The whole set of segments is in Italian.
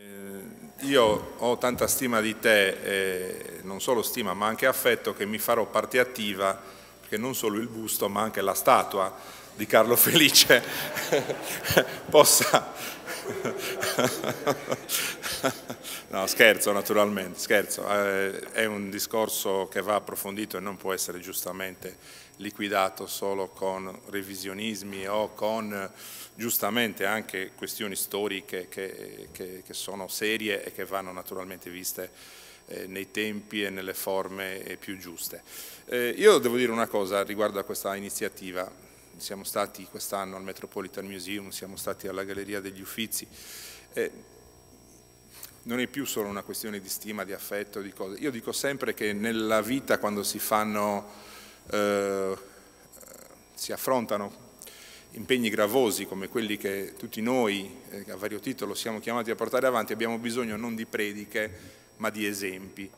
Eh, io ho tanta stima di te, eh, non solo stima ma anche affetto, che mi farò parte attiva, perché non solo il busto ma anche la statua di Carlo Felice possa... no, scherzo naturalmente, scherzo. Eh, è un discorso che va approfondito e non può essere giustamente liquidato solo con revisionismi o con giustamente anche questioni storiche che, che, che sono serie e che vanno naturalmente viste eh, nei tempi e nelle forme eh, più giuste. Eh, io devo dire una cosa riguardo a questa iniziativa, siamo stati quest'anno al Metropolitan Museum, siamo stati alla Galleria degli Uffizi, non è più solo una questione di stima, di affetto, di cose. Io dico sempre che nella vita quando si fanno eh, si affrontano impegni gravosi come quelli che tutti noi eh, a vario titolo siamo chiamati a portare avanti, abbiamo bisogno non di prediche ma di esempi.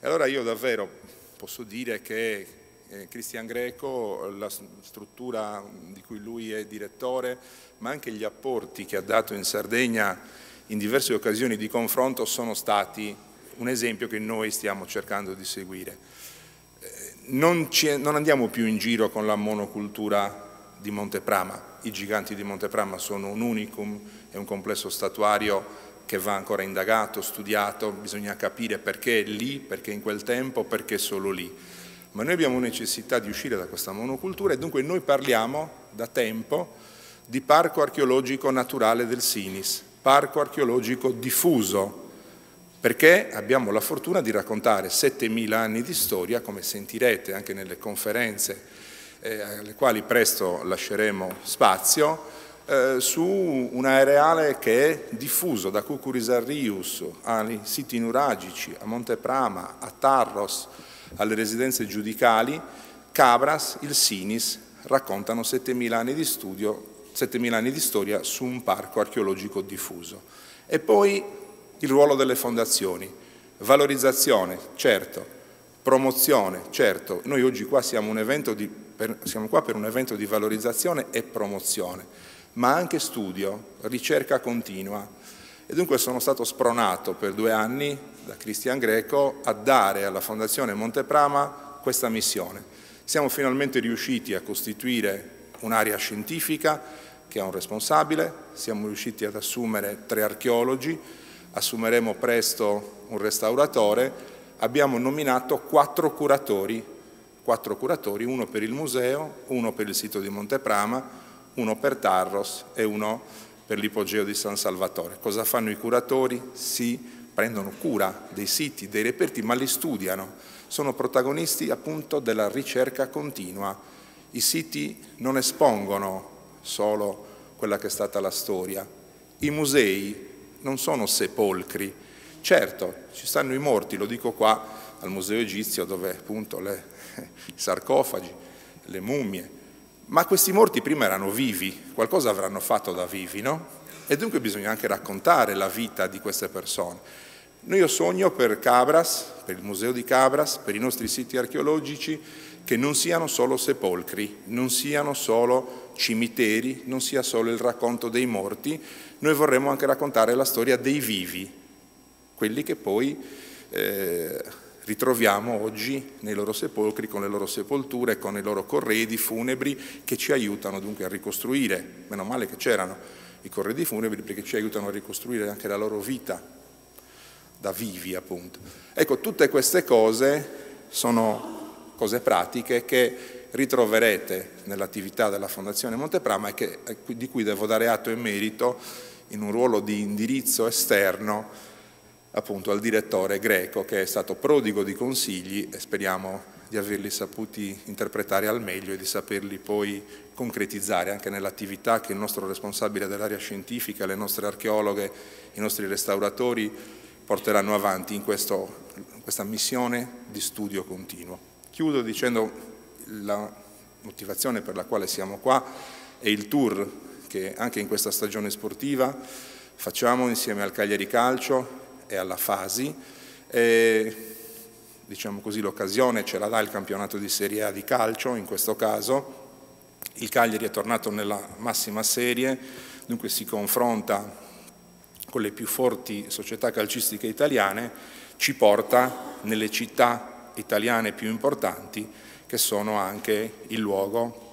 E allora io davvero posso dire che eh, Cristian Greco, la struttura di cui lui è direttore, ma anche gli apporti che ha dato in Sardegna in diverse occasioni di confronto sono stati un esempio che noi stiamo cercando di seguire non, ci, non andiamo più in giro con la monocultura di Monteprama. I giganti di Monteprama sono un unicum, è un complesso statuario che va ancora indagato, studiato, bisogna capire perché lì, perché in quel tempo, perché solo lì. Ma noi abbiamo necessità di uscire da questa monocultura e dunque noi parliamo da tempo di parco archeologico naturale del Sinis, parco archeologico diffuso, perché abbiamo la fortuna di raccontare 7.000 anni di storia, come sentirete anche nelle conferenze eh, alle quali presto lasceremo spazio, eh, su un areale che è diffuso da Cucurisarrius ai siti nuragici, a Monteprama, a Tarros, alle residenze giudicali, Cabras, il Sinis, raccontano 7.000 anni di studio, 7.000 anni di storia su un parco archeologico diffuso. E poi il ruolo delle fondazioni, valorizzazione, certo, promozione, certo, noi oggi qua siamo, di, per, siamo qua per un evento di valorizzazione e promozione, ma anche studio, ricerca continua. E dunque sono stato spronato per due anni da Cristian Greco a dare alla Fondazione Monteprama questa missione. Siamo finalmente riusciti a costituire un'area scientifica che ha un responsabile, siamo riusciti ad assumere tre archeologi, assumeremo presto un restauratore, abbiamo nominato quattro curatori, quattro curatori, uno per il museo, uno per il sito di Monteprama, uno per Tarros e uno per l'ipogeo di San Salvatore. Cosa fanno i curatori? Si prendono cura dei siti, dei reperti, ma li studiano. Sono protagonisti appunto della ricerca continua. I siti non espongono solo quella che è stata la storia. I musei non sono sepolcri. Certo, ci stanno i morti, lo dico qua al Museo Egizio dove appunto le, i sarcofagi, le mummie, ma questi morti prima erano vivi, qualcosa avranno fatto da vivi, no? E dunque bisogna anche raccontare la vita di queste persone. Noi io sogno per Cabras, per il Museo di Cabras, per i nostri siti archeologici, che non siano solo sepolcri, non siano solo cimiteri, non sia solo il racconto dei morti, noi vorremmo anche raccontare la storia dei vivi, quelli che poi eh, ritroviamo oggi nei loro sepolcri, con le loro sepolture, con i loro corredi funebri che ci aiutano dunque a ricostruire, meno male che c'erano i corredi funebri perché ci aiutano a ricostruire anche la loro vita, da vivi appunto. Ecco, tutte queste cose sono cose pratiche che ritroverete nell'attività della Fondazione Monteprama e che, eh, di cui devo dare atto e merito in un ruolo di indirizzo esterno appunto al direttore greco che è stato prodigo di consigli e speriamo di averli saputi interpretare al meglio e di saperli poi concretizzare anche nell'attività che il nostro responsabile dell'area scientifica, le nostre archeologhe, i nostri restauratori porteranno avanti in, questo, in questa missione di studio continuo. Chiudo dicendo la motivazione per la quale siamo qua è il tour che anche in questa stagione sportiva facciamo insieme al Cagliari Calcio e alla Fasi. E, diciamo così, l'occasione ce la dà il campionato di Serie A di calcio, in questo caso. Il Cagliari è tornato nella massima serie, dunque si confronta con le più forti società calcistiche italiane, ci porta nelle città italiane più importanti che sono anche il luogo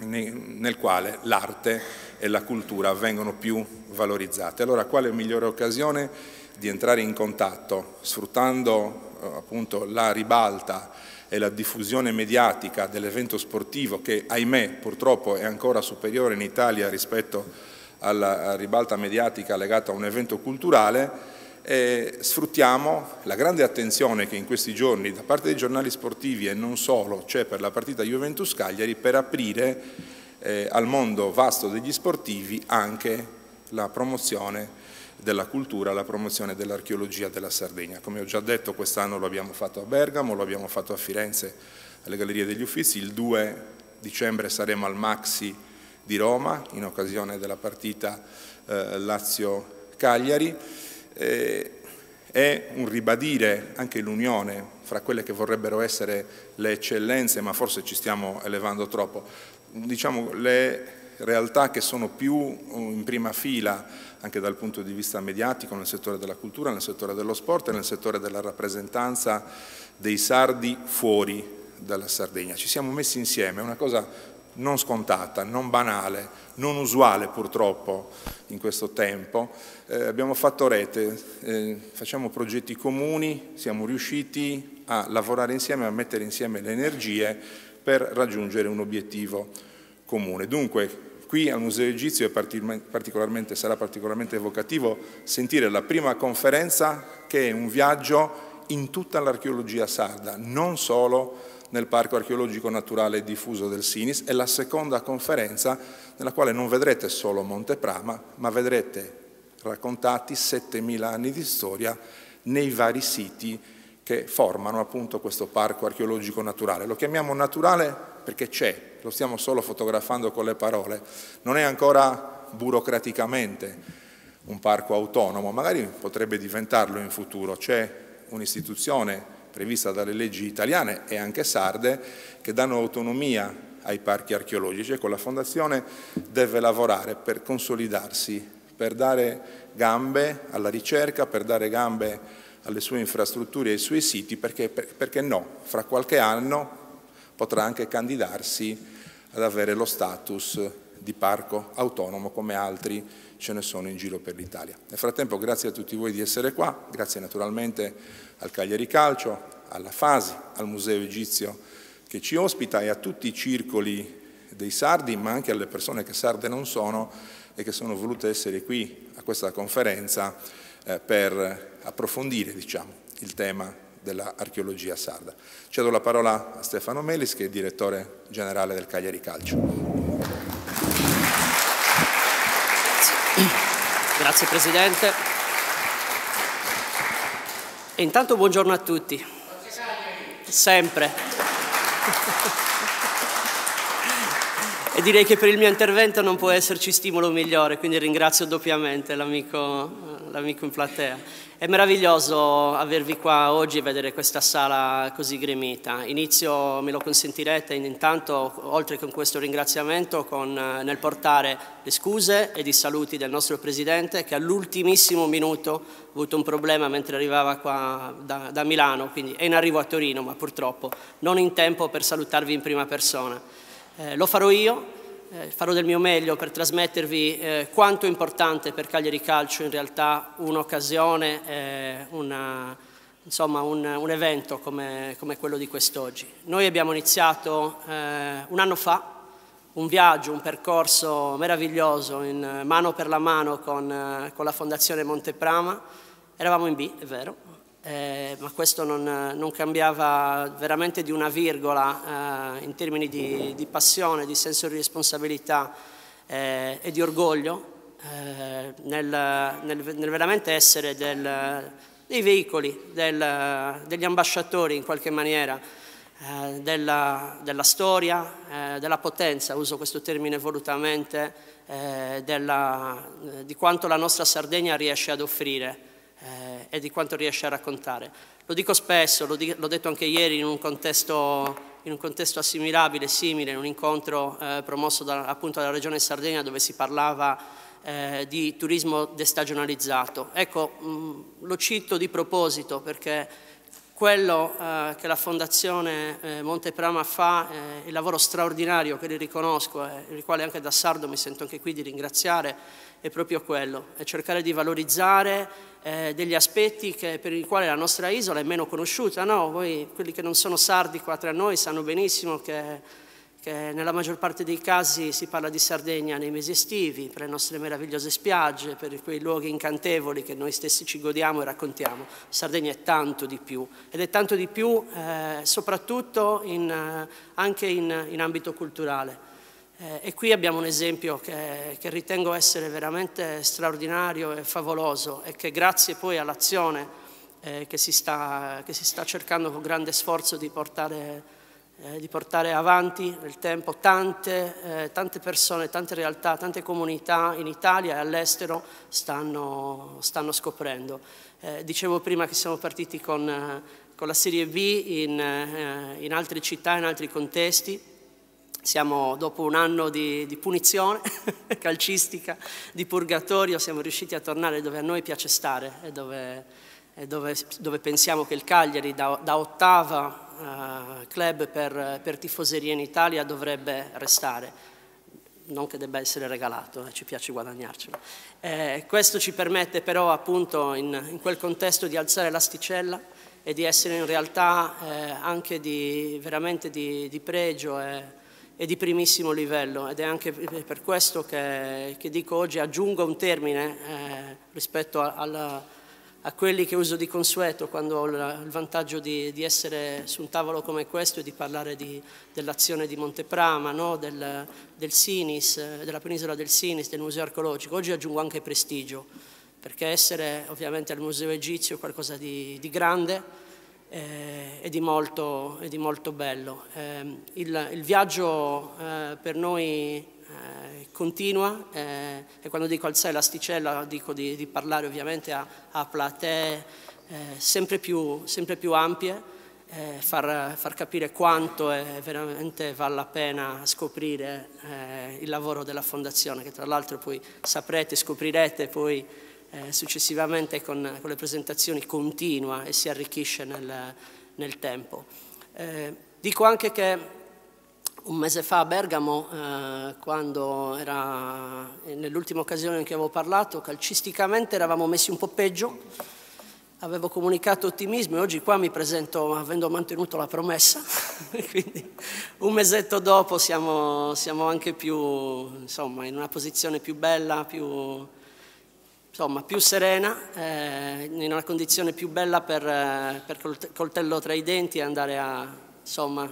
nel quale l'arte e la cultura vengono più valorizzate. Allora quale migliore occasione di entrare in contatto sfruttando eh, appunto la ribalta e la diffusione mediatica dell'evento sportivo che ahimè purtroppo è ancora superiore in Italia rispetto alla ribalta mediatica legata a un evento culturale eh, sfruttiamo la grande attenzione che in questi giorni da parte dei giornali sportivi e non solo c'è cioè per la partita Juventus-Cagliari per aprire eh, al mondo vasto degli sportivi anche la promozione della cultura, la promozione dell'archeologia della Sardegna. Come ho già detto quest'anno lo abbiamo fatto a Bergamo, lo abbiamo fatto a Firenze alle Gallerie degli Uffizi, il 2 dicembre saremo al Maxi di Roma in occasione della partita eh, Lazio-Cagliari eh, è un ribadire anche l'unione fra quelle che vorrebbero essere le eccellenze, ma forse ci stiamo elevando troppo, diciamo le realtà che sono più oh, in prima fila anche dal punto di vista mediatico nel settore della cultura, nel settore dello sport e nel settore della rappresentanza dei sardi fuori dalla Sardegna. Ci siamo messi insieme, è una cosa non scontata, non banale, non usuale purtroppo in questo tempo, eh, abbiamo fatto rete, eh, facciamo progetti comuni, siamo riusciti a lavorare insieme, a mettere insieme le energie per raggiungere un obiettivo comune. Dunque, qui al Museo Egizio particolarmente, sarà particolarmente evocativo sentire la prima conferenza che è un viaggio in tutta l'archeologia sarda, non solo nel Parco Archeologico Naturale Diffuso del Sinis, è la seconda conferenza nella quale non vedrete solo Monte Prama, ma vedrete raccontati 7.000 anni di storia nei vari siti che formano appunto questo parco archeologico naturale. Lo chiamiamo naturale perché c'è, lo stiamo solo fotografando con le parole, non è ancora burocraticamente un parco autonomo, magari potrebbe diventarlo in futuro, c'è un'istituzione prevista dalle leggi italiane e anche sarde che danno autonomia ai parchi archeologici e con la Fondazione deve lavorare per consolidarsi per dare gambe alla ricerca, per dare gambe alle sue infrastrutture e ai suoi siti, perché, perché no, fra qualche anno potrà anche candidarsi ad avere lo status di parco autonomo come altri ce ne sono in giro per l'Italia. Nel frattempo grazie a tutti voi di essere qua, grazie naturalmente al Cagliari Calcio, alla Fasi, al Museo Egizio che ci ospita e a tutti i circoli dei sardi, ma anche alle persone che sarde non sono, e che sono volute essere qui a questa conferenza eh, per approfondire diciamo, il tema dell'archeologia sarda. Cedo la parola a Stefano Melis che è direttore generale del Cagliari Calcio. Grazie Presidente. E intanto buongiorno a tutti. Sempre. E direi che per il mio intervento non può esserci stimolo migliore, quindi ringrazio doppiamente l'amico, l'amico in platea. È meraviglioso avervi qua oggi e vedere questa sala così gremita. Inizio, me lo consentirete, intanto, oltre che con questo ringraziamento, con, eh, nel portare le scuse ed i saluti del nostro Presidente che all'ultimissimo minuto ha avuto un problema mentre arrivava qua da, da Milano, quindi è in arrivo a Torino, ma purtroppo non in tempo per salutarvi in prima persona. Eh, lo farò io, eh, farò del mio meglio per trasmettervi eh, quanto è importante per Cagliari Calcio in realtà un'occasione, eh, una, insomma un, un evento come, come, quello di quest'oggi. Noi abbiamo iniziato eh, un anno fa un viaggio, un percorso meraviglioso in eh, mano per la mano con, con la Fondazione Monteprama, eravamo in B, è vero, eh, ma questo non, non, cambiava veramente di una virgola eh, in termini di, di, passione, di senso di responsabilità eh, e di orgoglio eh, nel, nel, nel, veramente essere del, dei veicoli, del, degli ambasciatori in qualche maniera. Eh, della, della, storia, eh, della potenza, uso questo termine volutamente, della, di quanto la nostra Sardegna riesce ad offrire e di quanto riesce a raccontare. Lo dico spesso, l'ho detto anche ieri in un contesto in un contesto assimilabile, simile, in un incontro eh, promosso da, appunto dalla Regione Sardegna dove si parlava eh, di turismo destagionalizzato. Ecco, mh, lo cito di proposito perché quello eh, che la Fondazione eh, Monteprama fa, eh, il lavoro straordinario che le riconosco e eh, il quale anche da Sardo mi sento anche qui di ringraziare, è proprio quello, è cercare di valorizzare eh, degli aspetti che, per i quali la nostra isola è meno conosciuta. No? Voi, quelli che non sono sardi qua tra noi, sanno benissimo che, che, nella maggior parte dei casi si parla di Sardegna nei mesi estivi, per le nostre meravigliose spiagge, per quei luoghi incantevoli che noi stessi ci godiamo e raccontiamo. Sardegna è tanto di più ed è tanto di più eh, soprattutto in, eh, anche in, in ambito culturale. Eh, e qui abbiamo un esempio che, che, ritengo essere veramente straordinario e favoloso e che grazie poi all'azione eh, che, si sta, che si sta cercando con grande sforzo di portare eh, di portare avanti nel tempo tante, eh, tante, persone, tante realtà, tante comunità in Italia e all'estero stanno, stanno scoprendo. Eh, dicevo prima che siamo partiti con, con la Serie B in, eh, in altre città, in altri contesti, siamo, dopo un anno di, di punizione calcistica, di purgatorio, siamo riusciti a tornare dove a noi piace stare e dove, e dove, dove pensiamo che il Cagliari, da, da ottava uh, club per, per tifoseria in Italia, dovrebbe restare non che debba essere regalato, eh, ci piace guadagnarcelo. Eh, questo ci permette però appunto in, in quel contesto di alzare l'asticella e di essere in realtà eh, anche di, veramente di, di pregio e, è di primissimo livello ed è anche per questo che, che dico oggi aggiungo un termine eh, rispetto a, alla, a, quelli che uso di consueto quando ho il vantaggio di, di essere su un tavolo come questo e di parlare dell'azione di Monteprama, no? del, del Sinis, eh, della penisola del Sinis, del museo archeologico. Oggi aggiungo anche prestigio perché essere ovviamente al museo egizio è qualcosa di, di grande eh, e, di molto, e, di molto, bello. Eh, il, il, viaggio eh, per noi eh, continua eh, e quando dico alzare l'asticella dico di, di, parlare ovviamente a, a platee eh, sempre più, sempre, più, ampie, far, far, capire quanto veramente vale la pena scoprire il lavoro della Fondazione, che tra l'altro poi saprete, scoprirete poi eh, successivamente con, con, le presentazioni continua e si arricchisce nel, nel tempo. Eh, dico anche che un mese fa a Bergamo, eh, quando era eh, nell'ultima occasione in cui avevo parlato, calcisticamente eravamo messi un po' peggio, avevo comunicato ottimismo e oggi qua mi presento avendo mantenuto la promessa, quindi un mesetto dopo siamo, siamo anche più, insomma, in una posizione più bella, più, insomma, più serena, eh, in una condizione più bella per, eh, per, coltello tra i denti e andare a, insomma,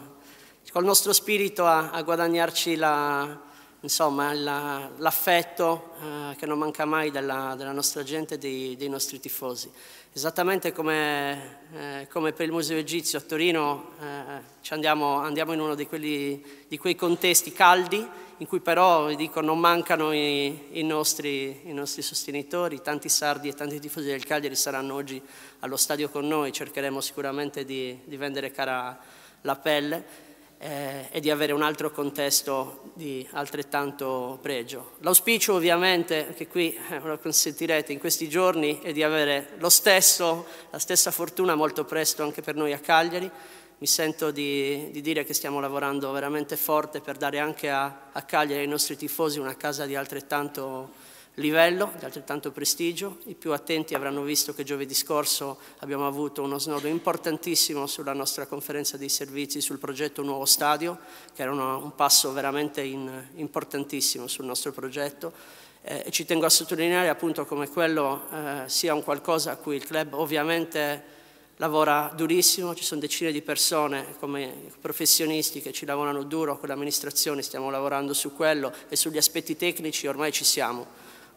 col nostro spirito a, a guadagnarci la, insomma, la, l'affetto eh, che non manca mai della, della nostra gente e dei, dei, nostri tifosi. Esattamente come, eh, come, per il Museo Egizio a Torino eh, andiamo, andiamo, in uno di, quelli, di, quei contesti caldi in cui però, vi dico, non mancano i, i, nostri, i nostri sostenitori, tanti sardi e tanti tifosi del Cagliari saranno oggi allo stadio con noi, cercheremo sicuramente di, di vendere cara la pelle. Eh, e di avere un altro contesto di altrettanto pregio. L'auspicio ovviamente, che qui eh, lo consentirete in questi giorni, è di avere lo stesso, la stessa fortuna molto presto anche per noi a Cagliari, mi sento di, di, dire che stiamo lavorando veramente forte per dare anche a, a Cagliari ai nostri tifosi una casa di altrettanto livello, di altrettanto prestigio. I più attenti avranno visto che giovedì scorso abbiamo avuto uno snodo importantissimo sulla nostra conferenza dei servizi sul progetto Nuovo Stadio, che era una, un passo veramente in, importantissimo sul nostro progetto. Eh, ci tengo a sottolineare appunto come quello eh, sia un qualcosa a cui il club ovviamente lavora durissimo, ci sono decine di persone come professionisti che ci lavorano duro con l'amministrazione, stiamo lavorando su quello e sugli aspetti tecnici ormai ci siamo.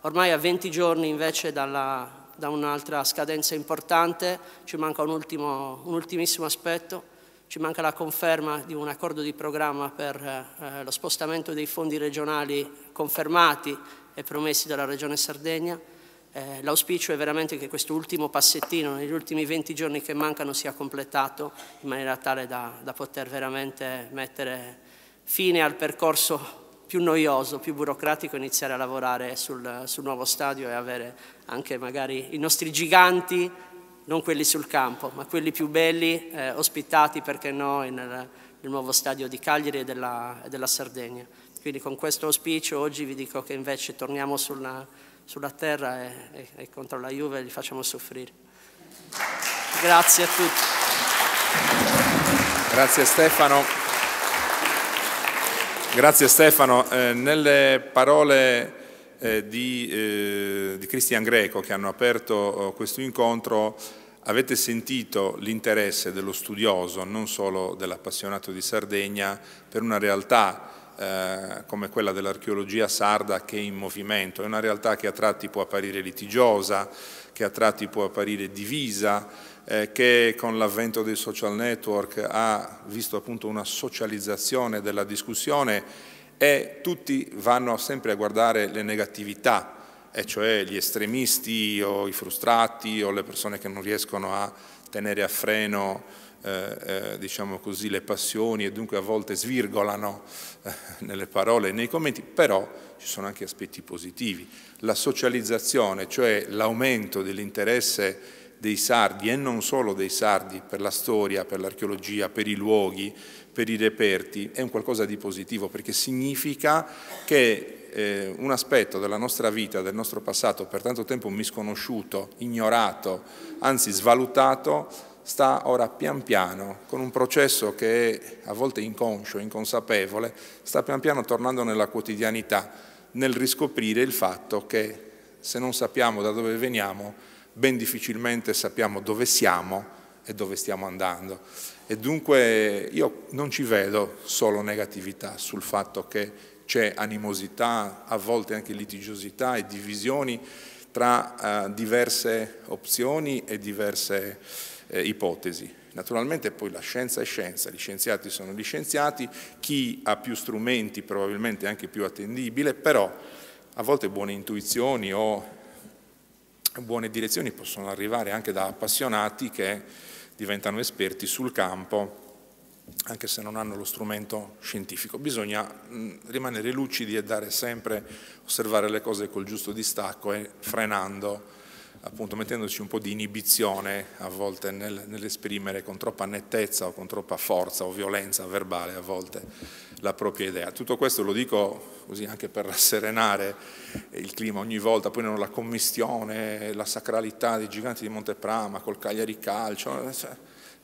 Ormai a 20 giorni invece dalla, da un'altra scadenza importante ci manca un, ultimo, un, ultimissimo aspetto, ci manca la conferma di un accordo di programma per eh, lo spostamento dei fondi regionali confermati e promessi dalla Regione Sardegna eh, l'auspicio è veramente che questo ultimo passettino, negli ultimi 20 giorni che mancano, sia completato in maniera tale da, da poter veramente mettere fine al percorso più noioso, più burocratico, iniziare a lavorare sul, sul nuovo stadio e avere anche magari i nostri giganti non quelli sul campo, ma quelli più belli eh, ospitati, perché no, nel, nel, nuovo stadio di Cagliari e della, e della Sardegna. Quindi con questo auspicio oggi vi dico che invece torniamo sulla, sulla terra e, e, e contro la Juve li facciamo soffrire. Grazie a tutti. Grazie Stefano. Grazie Stefano. Eh, nelle parole eh, di, eh, di, Cristian Greco che hanno aperto oh, questo incontro avete sentito l'interesse dello studioso, non solo dell'appassionato di Sardegna, per una realtà eh, come quella dell'archeologia sarda che è in movimento, è una realtà che a tratti può apparire litigiosa, che a tratti può apparire divisa, eh, che con l'avvento dei social network ha visto appunto una socializzazione della discussione e tutti vanno sempre a guardare le negatività, e cioè gli estremisti o i frustrati o le persone che non riescono a tenere a freno eh, eh, diciamo così, le passioni e dunque a volte svirgolano eh, nelle parole e nei commenti, però ci sono anche aspetti positivi. La socializzazione, cioè l'aumento dell'interesse dei sardi e non solo dei sardi per la storia, per l'archeologia, per i luoghi, per i reperti, è un qualcosa di positivo perché significa che eh, un aspetto della nostra vita, del nostro passato per tanto tempo misconosciuto, ignorato, anzi svalutato, sta ora pian piano, con un processo che è a volte inconscio, inconsapevole, sta pian piano tornando nella quotidianità, nel riscoprire il fatto che se non sappiamo da dove veniamo, ben difficilmente sappiamo dove siamo e dove stiamo andando. E dunque io non ci vedo solo negatività sul fatto che c'è animosità, a volte anche litigiosità e divisioni tra eh, diverse opzioni e diverse eh, ipotesi. Naturalmente poi la scienza è scienza, gli scienziati sono gli scienziati, chi ha più strumenti probabilmente è anche più attendibile, però a volte buone intuizioni o buone direzioni possono arrivare anche da appassionati che diventano esperti sul campo, anche se non hanno lo strumento scientifico. Bisogna rimanere lucidi e dare sempre, osservare le cose col giusto distacco e frenando appunto mettendoci un po' di inibizione a volte nel, nell'esprimere con troppa nettezza o con troppa forza o violenza verbale a volte la propria idea. Tutto questo lo dico così anche per rasserenare il clima ogni volta, poi non la commistione, la sacralità dei giganti di Monteprama col Cagliari Calcio,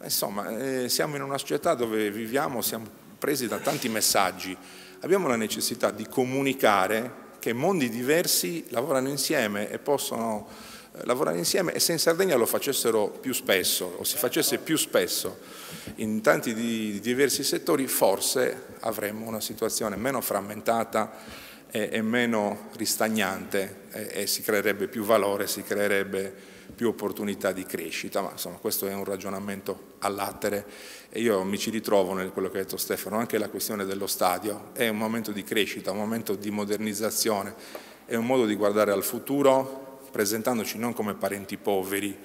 insomma eh, siamo in una società dove viviamo, siamo presi da tanti messaggi, abbiamo la necessità di comunicare che mondi diversi lavorano insieme e possono lavorare insieme e se in Sardegna lo facessero più spesso o si facesse più spesso in tanti di diversi settori forse avremmo una situazione meno frammentata e, e meno ristagnante e, e, si creerebbe più valore, si creerebbe più opportunità di crescita, ma insomma questo è un ragionamento all'attere e io mi ci ritrovo nel quello che ha detto Stefano, anche la questione dello stadio è un momento di crescita, un momento di modernizzazione, è un modo di guardare al futuro presentandoci non come parenti poveri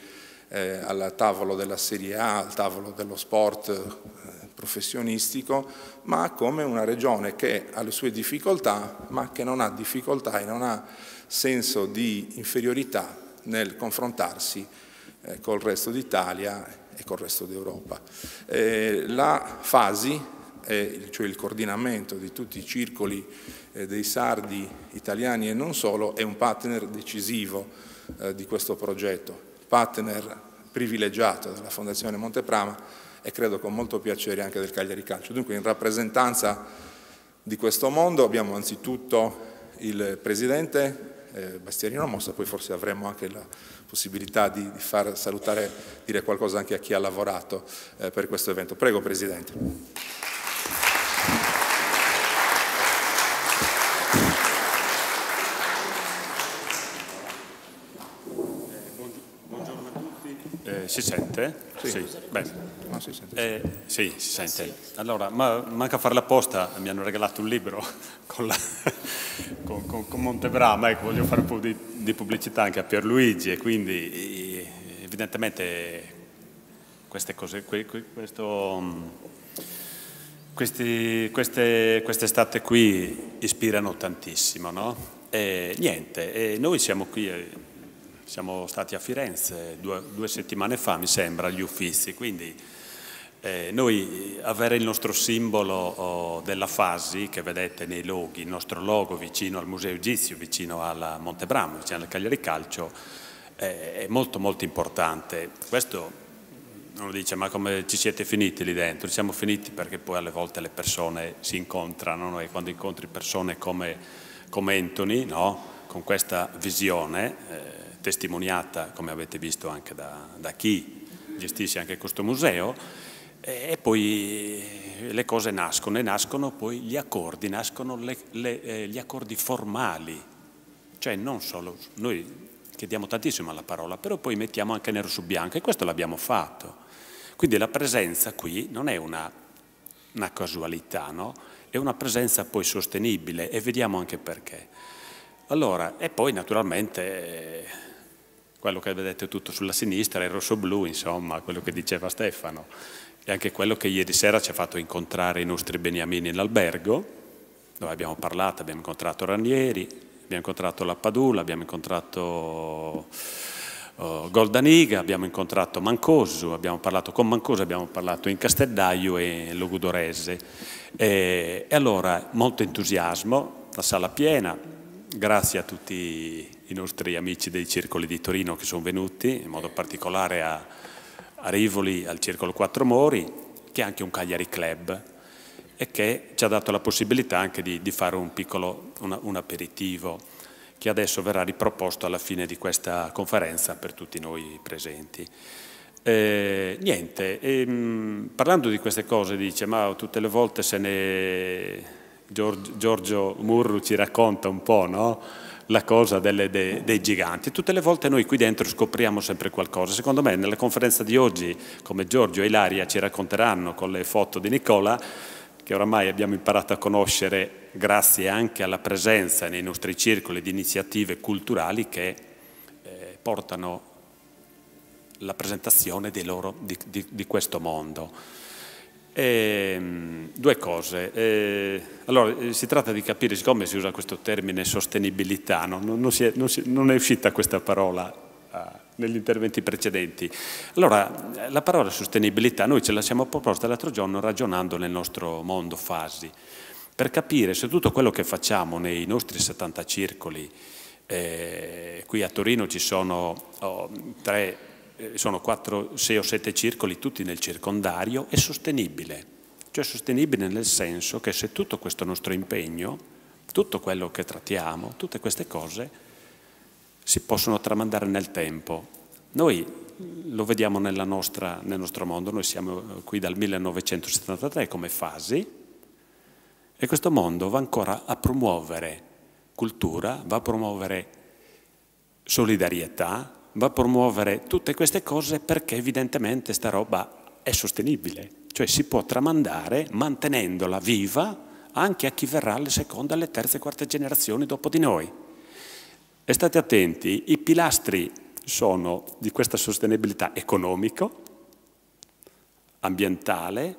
eh, al tavolo della Serie A, al tavolo dello sport eh, professionistico, ma come una regione che ha le sue difficoltà, ma che non ha difficoltà e non ha senso di inferiorità nel confrontarsi eh, col resto d'Italia e col resto d'Europa. Eh, la FASI, cioè il coordinamento di tutti i circoli eh, dei sardi italiani e non solo, è un partner decisivo eh, di questo progetto, partner privilegiato della Fondazione Monteprama e credo con molto piacere anche del Cagliari Calcio. Dunque in rappresentanza di questo mondo abbiamo anzitutto il Presidente eh, Bastianino Mossa, poi forse avremo anche la possibilità di, far salutare, dire qualcosa anche a chi ha lavorato eh, per questo evento. Prego Presidente. Eh, si sente? Sì. sì. No, ah, si sente. Eh, sì, si sente. Allora, ma manca a fare la posta, mi hanno regalato un libro con, la, con, con, con Montebrama, ecco, voglio fare un po' di, di, pubblicità anche a Pierluigi e quindi eh, evidentemente queste cose, questo, mm, questi, queste, queste estate qui ispirano tantissimo, no? E niente, e noi siamo qui... Eh, siamo stati a Firenze due, due settimane fa, mi sembra, agli Uffizi, quindi eh, noi avere il nostro simbolo oh, della Fasi, che vedete nei loghi, il nostro logo vicino al Museo Egizio, vicino al Bramo, vicino al Cagliari Calcio, eh, è molto molto importante. Questo uno dice ma come ci siete finiti lì dentro? Ci Siamo finiti perché poi alle volte le persone si incontrano no? e quando incontri persone come, come Anthony, no? con questa visione, eh, testimoniata, come avete visto anche da, da chi gestisce anche questo museo, e poi eh, le cose nascono e nascono poi gli accordi, nascono le, le, eh, gli accordi formali, cioè non solo noi chiediamo tantissimo alla parola, però poi mettiamo anche nero su bianco e questo l'abbiamo fatto. Quindi la presenza qui non è una, una casualità, no? è una presenza poi sostenibile e vediamo anche perché. Allora, e poi naturalmente... Eh, quello che vedete tutto sulla sinistra, il rosso-blu, insomma, quello che diceva Stefano, e anche quello che ieri sera ci ha fatto incontrare i nostri beniamini in albergo, dove abbiamo parlato, abbiamo incontrato Ranieri, abbiamo incontrato la Padula, abbiamo incontrato uh, Goldaniga, abbiamo incontrato Mancosu, abbiamo parlato con Mancosu, abbiamo parlato in Castellaio e in Logudorese. E, e allora molto entusiasmo, la sala piena, grazie a tutti i nostri amici dei circoli di Torino che sono venuti, in modo particolare a, a Rivoli, al Circolo Quattro Mori, che è anche un Cagliari Club e che ci ha dato la possibilità anche di, di fare un piccolo una, un aperitivo che adesso verrà riproposto alla fine di questa conferenza per tutti noi presenti. Eh, niente, ehm, parlando di queste cose dice ma tutte le volte se ne... Giorgio Murru ci racconta un po', no? la cosa delle, de, dei giganti. Tutte le volte noi qui dentro scopriamo sempre qualcosa. Secondo me nella conferenza di oggi, come Giorgio e Ilaria ci racconteranno con le foto di Nicola, che oramai abbiamo imparato a conoscere grazie anche alla presenza nei nostri circoli di iniziative culturali che eh, portano la presentazione loro, di, di, di questo mondo. Eh, due cose. Eh, allora, eh, si tratta di capire, siccome si usa questo termine sostenibilità, no? non, non, è, non, si, non, è, uscita questa parola ah, negli interventi precedenti. Allora, eh, la parola sostenibilità noi ce la siamo proposta l'altro giorno ragionando nel nostro mondo fasi, per capire se tutto quello che facciamo nei nostri 70 circoli, eh, qui a Torino ci sono oh, tre eh, sono 4, 6 o 7 circoli tutti nel circondario, è sostenibile. Cioè sostenibile nel senso che se tutto questo nostro impegno, tutto quello che trattiamo, tutte queste cose si possono tramandare nel tempo. Noi lo vediamo nostra, nel nostro mondo, noi siamo eh, qui dal 1973 come fasi e questo mondo va ancora a promuovere cultura, va a promuovere solidarietà, va a promuovere tutte queste cose perché evidentemente sta roba è sostenibile, cioè si può tramandare mantenendola viva anche a chi verrà alle seconde, alle terze, e quarte generazioni dopo di noi. E state attenti, i pilastri sono di questa sostenibilità economico, ambientale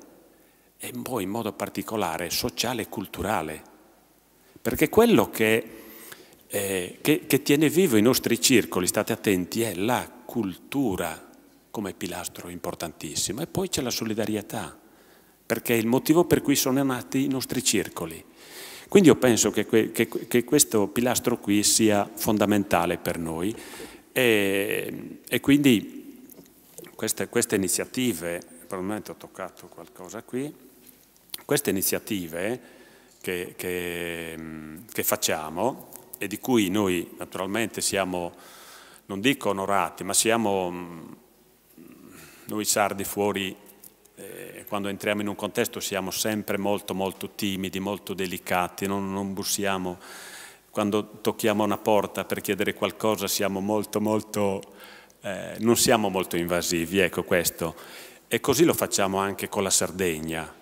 e poi in modo particolare sociale e culturale. Perché quello che eh, che, che tiene vivo i nostri circoli, state attenti, è la cultura come pilastro importantissimo. E poi c'è la solidarietà, perché è il motivo per cui sono nati i nostri circoli. Quindi io penso che, che, che questo pilastro qui sia fondamentale per noi e, e quindi queste, queste, iniziative, probabilmente ho toccato qualcosa qui, queste iniziative che, che facciamo e di cui noi naturalmente siamo, non dico onorati, ma siamo mm, noi sardi fuori, eh, quando entriamo in un contesto siamo sempre molto molto timidi, molto delicati, non, non bussiamo, quando tocchiamo una porta per chiedere qualcosa siamo molto molto, eh, non siamo molto invasivi, ecco questo. E così lo facciamo anche con la Sardegna,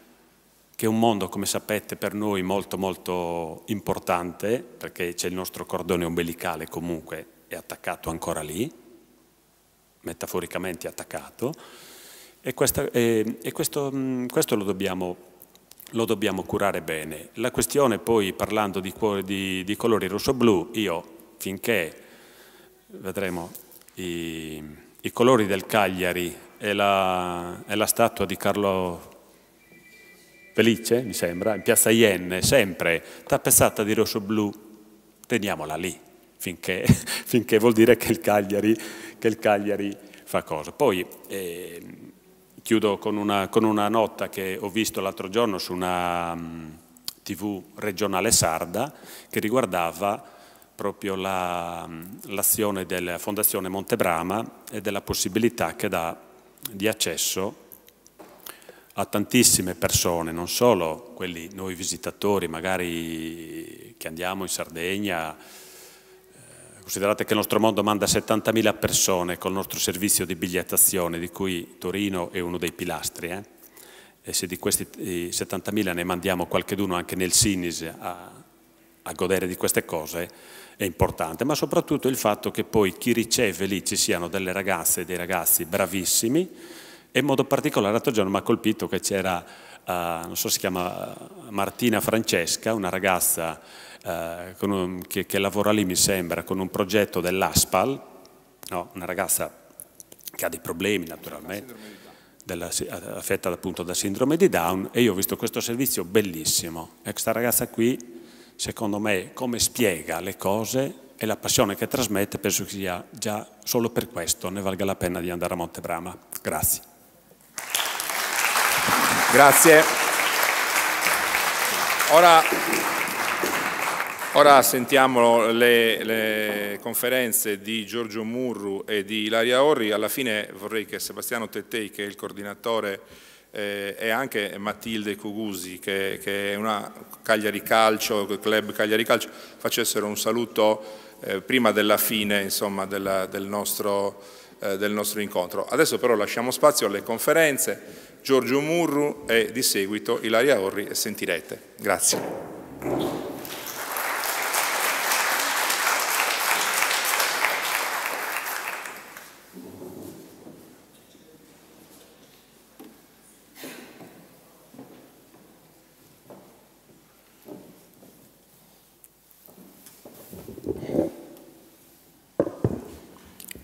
che è un mondo, come sapete, per noi molto molto importante, perché c'è il nostro cordone ombelicale comunque è attaccato ancora lì, metaforicamente attaccato, e, questa, e, e questo, mm, questo lo, dobbiamo, lo, dobbiamo, curare bene. La questione poi, parlando di, di, di colori rosso-blu, io finché vedremo i, i colori del Cagliari e la, e la statua di Carlo felice, mi sembra, in piazza Ienne, sempre tappezzata di rosso-blu, teniamola lì, finché, finché, vuol dire che il Cagliari, che il Cagliari fa cosa. Poi eh, chiudo con una, con una, nota che ho visto l'altro giorno su una um, mm, tv regionale sarda che riguardava proprio la, mm, l'azione della Fondazione Montebrama e della possibilità che dà di accesso a tantissime persone, non solo quelli noi visitatori, magari che andiamo in Sardegna, eh, considerate che il nostro mondo manda 70.000 persone col nostro servizio di bigliettazione, di cui Torino è uno dei pilastri, eh? e se di questi 70.000 ne mandiamo qualcheduno anche nel Sinis a, a godere di queste cose, è importante, ma soprattutto il fatto che poi chi riceve lì ci siano delle ragazze e dei ragazzi bravissimi, e in modo particolare l'altro giorno mi ha colpito che c'era, uh, non so si chiama eh, Martina Francesca, una ragazza uh, un, che, che, lavora lì mi sembra con un progetto dell'ASPAL, no, una ragazza che ha dei problemi naturalmente, della, affetta appunto da sindrome di Down e io ho visto questo servizio bellissimo. E questa ragazza qui, secondo me, come spiega le cose e la passione che trasmette, penso che sia già solo per questo ne valga la pena di andare a Montebrama. Grazie. Grazie. Ora, ora sentiamo le, le, conferenze di Giorgio Murru e di Ilaria Orri. Alla fine vorrei che Sebastiano Tettei, che è il coordinatore, eh, e anche Matilde Cugusi, che, che, è una Cagliari Calcio, club Cagliari Calcio, facessero un saluto eh, prima della fine insomma, della, del, nostro, eh, del nostro incontro. Adesso però lasciamo spazio alle conferenze Giorgio Murru e di seguito Ilaria Orri e Sentirete. Grazie.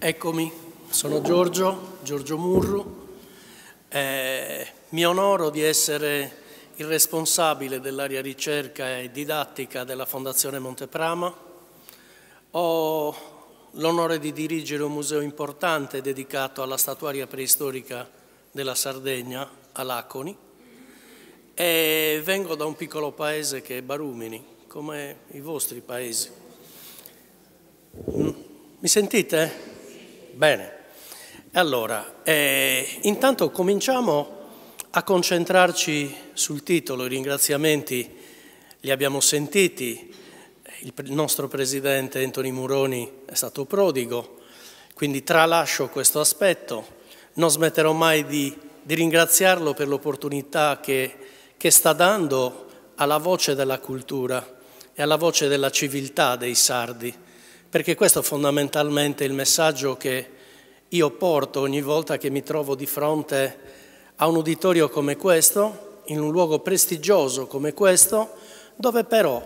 Eccomi, sono Giorgio, Giorgio Murru, eh, mi onoro di essere il responsabile dell'area ricerca e didattica della Fondazione Monteprama. Ho l'onore di dirigere un museo importante dedicato alla statuaria preistorica della Sardegna, a Laconi, e vengo da un piccolo paese che è Barumini, come i vostri paesi. Mm, mi sentite? Bene. Allora, eh, intanto cominciamo a concentrarci sul titolo, i ringraziamenti li abbiamo sentiti, il nostro presidente Anthony Muroni è stato prodigo, quindi tralascio questo aspetto, non smetterò mai di, di ringraziarlo per l'opportunità che, che sta dando alla voce della cultura e alla voce della civiltà dei sardi, perché questo è fondamentalmente il messaggio che io porto ogni volta che mi trovo di fronte a un uditorio come questo, in un luogo prestigioso come questo, dove però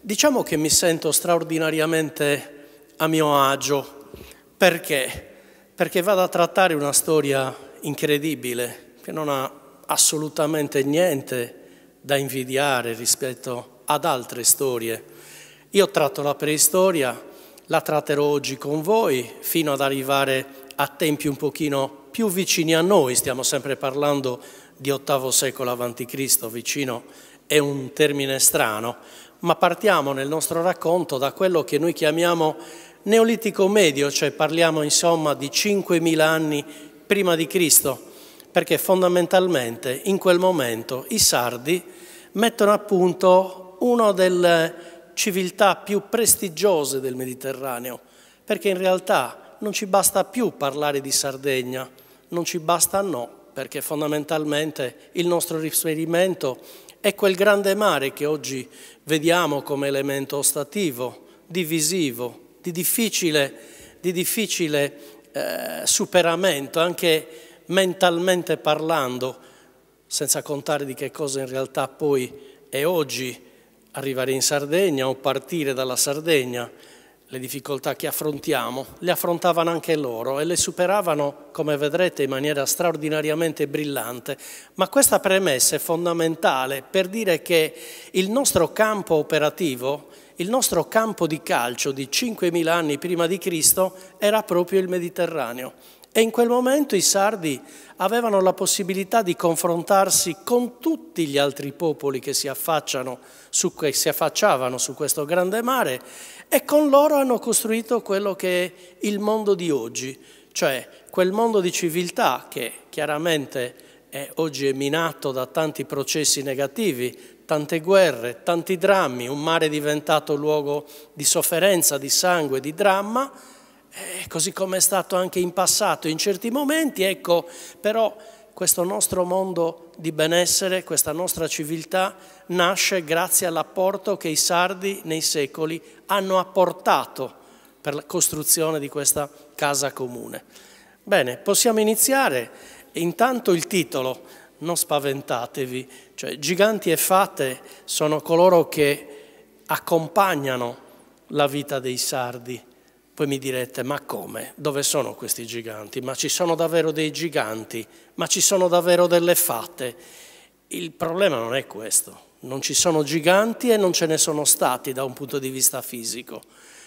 diciamo che mi sento straordinariamente a mio agio. Perché? Perché vado a trattare una storia incredibile, che non ha assolutamente niente da invidiare rispetto ad altre storie. Io tratto la preistoria, la tratterò oggi con voi fino ad arrivare a a tempi un pochino più vicini a noi, stiamo sempre parlando di VIII secolo a.C., vicino è un termine strano, ma partiamo nel nostro racconto da quello che noi chiamiamo neolitico medio, cioè parliamo insomma di 5.000 anni prima di Cristo, perché fondamentalmente in quel momento i sardi mettono a punto una delle civiltà più prestigiose del Mediterraneo, perché in realtà non ci basta più parlare di Sardegna, non ci basta no, perché fondamentalmente il nostro riferimento è quel grande mare che oggi vediamo come elemento ostativo, divisivo, di difficile, di difficile eh, superamento, anche mentalmente parlando, senza contare di che cosa in realtà poi è oggi arrivare in Sardegna o partire dalla Sardegna le difficoltà che affrontiamo, le affrontavano anche loro e le superavano, come vedrete, in maniera straordinariamente brillante. Ma questa premessa è fondamentale per dire che il nostro campo operativo, il nostro campo di calcio di 5.000 anni prima di Cristo era proprio il Mediterraneo. E in quel momento i sardi avevano la possibilità di confrontarsi con tutti gli altri popoli che si, su, che si, affacciavano su questo grande mare e con loro hanno costruito quello che è il mondo di oggi, cioè quel mondo di civiltà che chiaramente è, oggi è minato da tanti processi negativi, tante guerre, tanti drammi, un mare diventato luogo di sofferenza, di sangue, di dramma, eh, così come è stato anche in passato in certi momenti, ecco, però questo nostro mondo di benessere, questa nostra civiltà nasce grazie all'apporto che i sardi nei secoli hanno apportato per la costruzione di questa casa comune. Bene, possiamo iniziare. Intanto il titolo, non spaventatevi, cioè giganti e fate sono coloro che accompagnano la vita dei sardi poi mi direte, ma come? Dove sono questi giganti? Ma ci sono davvero dei giganti? Ma ci sono davvero delle fate? Il problema non è questo. Non ci sono giganti e non ce ne sono stati da un punto di vista fisico.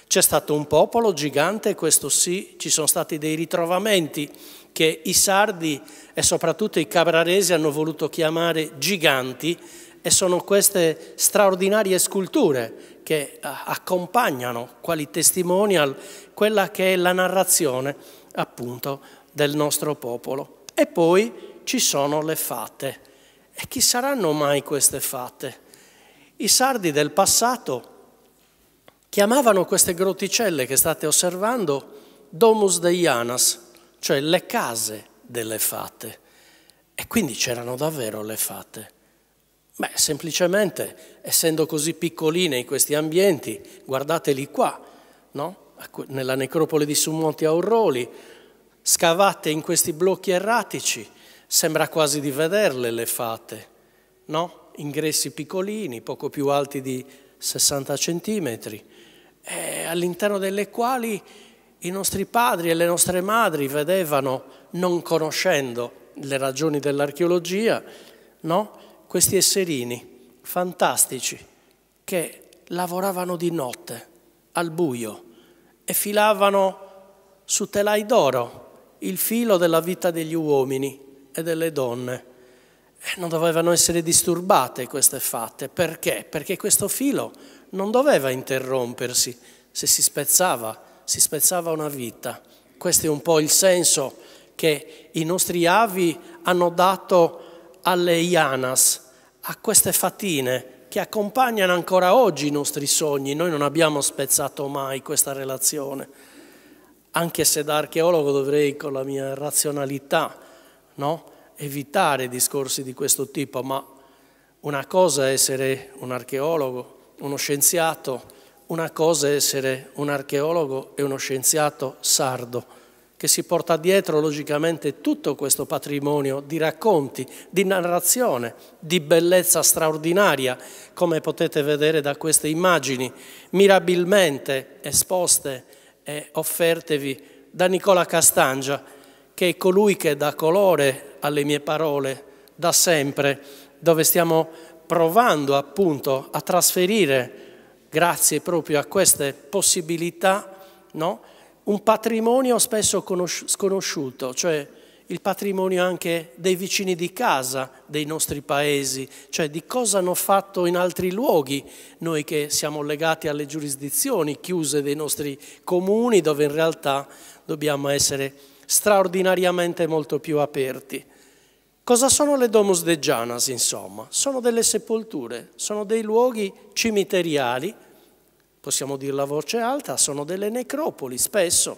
C'è stato un popolo gigante, questo sì, ci sono stati dei ritrovamenti che i sardi e soprattutto i cabraresi hanno voluto chiamare giganti e sono queste straordinarie sculture che eh, accompagnano, quali testimonial, quella che è la narrazione appunto del nostro popolo. E poi ci sono le fate. E chi saranno mai queste fate? I sardi del passato chiamavano queste grotticelle che state osservando domus deianas, cioè le case delle fate. E quindi c'erano davvero le fate. Beh, semplicemente, essendo così piccoline in questi ambienti, guardateli qua, no? nella necropoli di Summonti Aurroli, scavate in questi blocchi erratici, sembra quasi di vederle le fate, no? ingressi piccolini, poco più alti di 60 centimetri, all'interno delle quali i nostri padri e le nostre madri vedevano, non conoscendo le ragioni dell'archeologia, no? questi esserini fantastici che lavoravano di notte al buio e filavano su telai d'oro il filo della vita degli uomini e delle donne. E non dovevano essere disturbate queste fatte. Perché? Perché questo filo non doveva interrompersi. Se si spezzava, si spezzava una vita. Questo è un po' il senso che i nostri avi hanno dato alle Ianas, a queste fatine che accompagnano ancora oggi i nostri sogni. Noi non abbiamo spezzato mai questa relazione, anche se da archeologo dovrei con la mia razionalità no? evitare discorsi di questo tipo, ma una cosa è essere un archeologo, uno scienziato, una cosa è essere un archeologo e uno scienziato sardo che si porta dietro logicamente tutto questo patrimonio di racconti, di narrazione, di bellezza straordinaria, come potete vedere da queste immagini, mirabilmente esposte e offertevi da Nicola Castangia, che è colui che dà colore alle mie parole da sempre, dove stiamo provando appunto a trasferire, grazie proprio a queste possibilità, no? un patrimonio spesso sconosciuto, cioè il patrimonio anche dei vicini di casa, dei nostri paesi, cioè di cosa hanno fatto in altri luoghi, noi che siamo legati alle giurisdizioni chiuse dei nostri comuni, dove in realtà dobbiamo essere straordinariamente molto più aperti. Cosa sono le domus de Gianas, insomma? Sono delle sepolture, sono dei luoghi cimiteriali possiamo dirla a voce alta, sono delle necropoli spesso,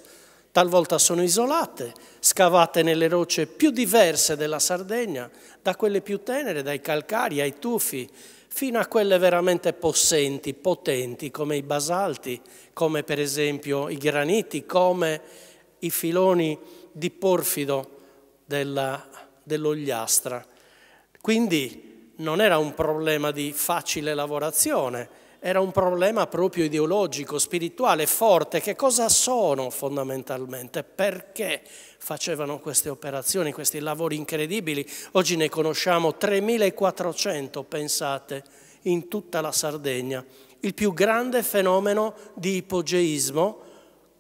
talvolta sono isolate, scavate nelle rocce più diverse della Sardegna, da quelle più tenere, dai calcari ai tufi, fino a quelle veramente possenti, potenti, come i basalti, come per esempio i graniti, come i filoni di porfido dell'ogliastra. Quindi non era un problema di facile lavorazione, era un problema proprio ideologico, spirituale, forte. Che cosa sono fondamentalmente? Perché facevano queste operazioni, questi lavori incredibili? Oggi ne conosciamo 3.400, pensate, in tutta la Sardegna. Il più grande fenomeno di ipogeismo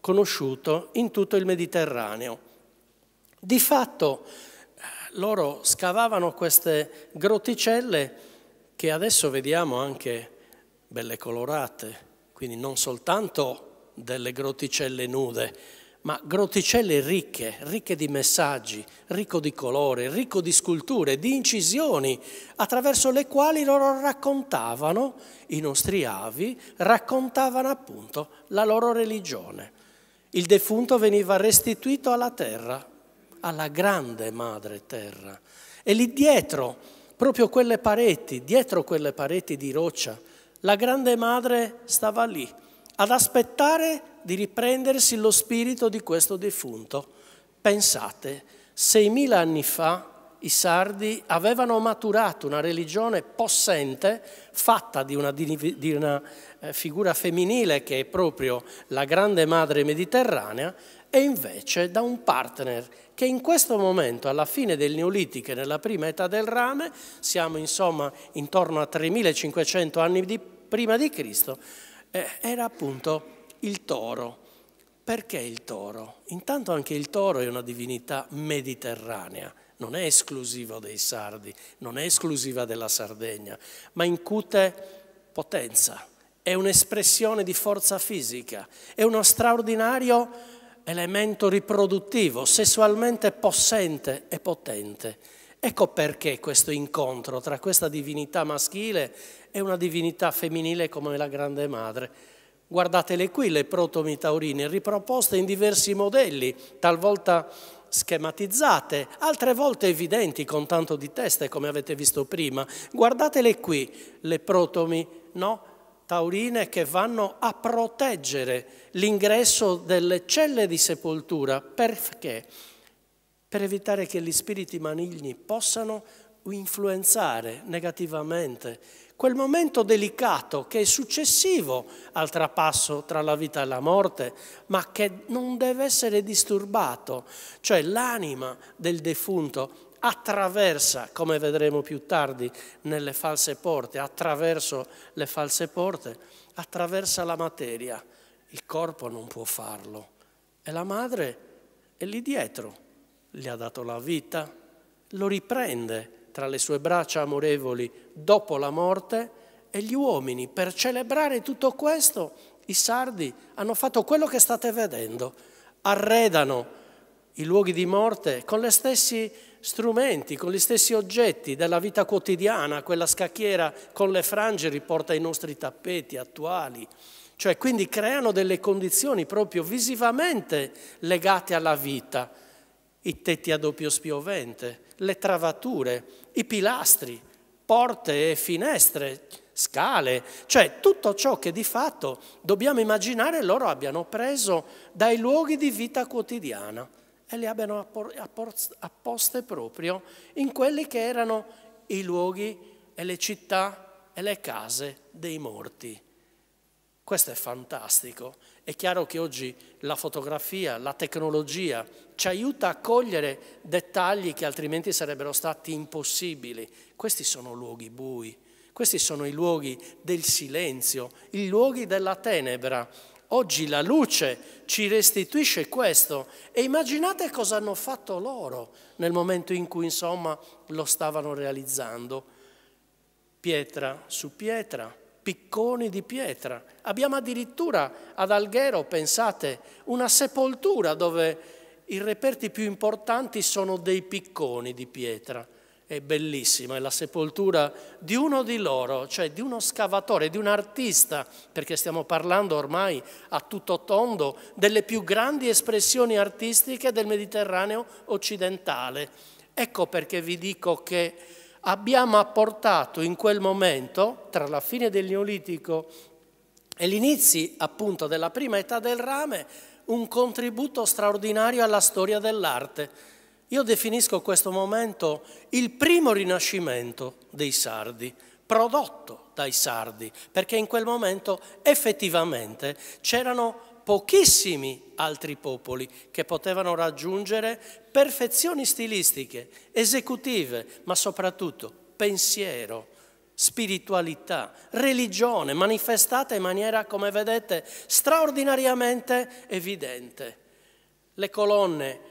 conosciuto in tutto il Mediterraneo. Di fatto eh, loro scavavano queste grotticelle che adesso vediamo anche belle colorate, quindi non soltanto delle groticelle nude, ma groticelle ricche, ricche di messaggi, ricco di colore, ricco di sculture, di incisioni, attraverso le quali loro raccontavano, i nostri avi, raccontavano appunto la loro religione. Il defunto veniva restituito alla terra, alla grande madre terra. E lì dietro, proprio quelle pareti, dietro quelle pareti di roccia, la grande madre stava lì ad aspettare di riprendersi lo spirito di questo defunto. Pensate, 6.000 anni fa i sardi avevano maturato una religione possente fatta di una, di una, eh, figura femminile che è proprio la grande madre mediterranea e invece da un partner che in questo momento, alla fine del Neolitico e nella prima età del rame, siamo insomma intorno a 3500 anni di, prima di Cristo, eh, era appunto il toro. Perché il toro? Intanto anche il toro è una divinità mediterranea, non è esclusivo dei sardi, non è esclusiva della Sardegna, ma incute potenza, è un'espressione di forza fisica, è uno straordinario elemento riproduttivo, sessualmente possente e potente. Ecco perché questo incontro tra questa divinità maschile e una divinità femminile come la Grande Madre. Guardatele qui le protomi taurine, riproposte in diversi modelli, talvolta schematizzate, altre volte evidenti con tanto di teste come avete visto prima. Guardatele qui le protomi, no? taurine che vanno a proteggere l'ingresso delle celle di sepoltura. Perché? Per evitare che gli spiriti maligni possano influenzare negativamente quel momento delicato che è successivo al trapasso tra la vita e la morte, ma che non deve essere disturbato, cioè l'anima del defunto attraversa, come vedremo più tardi, nelle false porte, attraverso le false porte, attraversa la materia. Il corpo non può farlo. E la madre è lì dietro, gli ha dato la vita, lo riprende tra le sue braccia amorevoli dopo la morte e gli uomini, per celebrare tutto questo, i sardi hanno fatto quello che state vedendo, arredano i luoghi di morte con le stesse strumenti, con gli stessi oggetti della vita quotidiana, quella scacchiera con le frange riporta i nostri tappeti attuali, cioè quindi creano delle condizioni proprio visivamente legate alla vita, i tetti a doppio spiovente, le travature, i pilastri, porte e finestre, scale, cioè tutto ciò che di fatto dobbiamo immaginare loro abbiano preso dai luoghi di vita quotidiana e le abbiano apposte proprio in quelli che erano i luoghi e le città e le case dei morti. Questo è fantastico. È chiaro che oggi la fotografia, la tecnologia ci aiuta a cogliere dettagli che altrimenti sarebbero stati impossibili. Questi sono luoghi bui, questi sono i luoghi del silenzio, i luoghi della tenebra Oggi la luce ci restituisce questo e immaginate cosa hanno fatto loro nel momento in cui insomma lo stavano realizzando. Pietra su pietra, picconi di pietra. Abbiamo addirittura ad Alghero, pensate, una sepoltura dove i reperti più importanti sono dei picconi di pietra è bellissimo, è la sepoltura di uno di loro, cioè di uno scavatore, di un artista, perché stiamo parlando ormai a tutto tondo delle più grandi espressioni artistiche del Mediterraneo occidentale. Ecco perché vi dico che abbiamo apportato in quel momento, tra la fine del Neolitico e l'inizio appunto della prima età del rame, un contributo straordinario alla storia dell'arte io definisco questo momento il primo rinascimento dei sardi, prodotto dai sardi, perché in quel momento effettivamente c'erano pochissimi altri popoli che potevano raggiungere perfezioni stilistiche, esecutive, ma soprattutto pensiero, spiritualità, religione manifestata in maniera, come vedete, straordinariamente evidente. Le colonne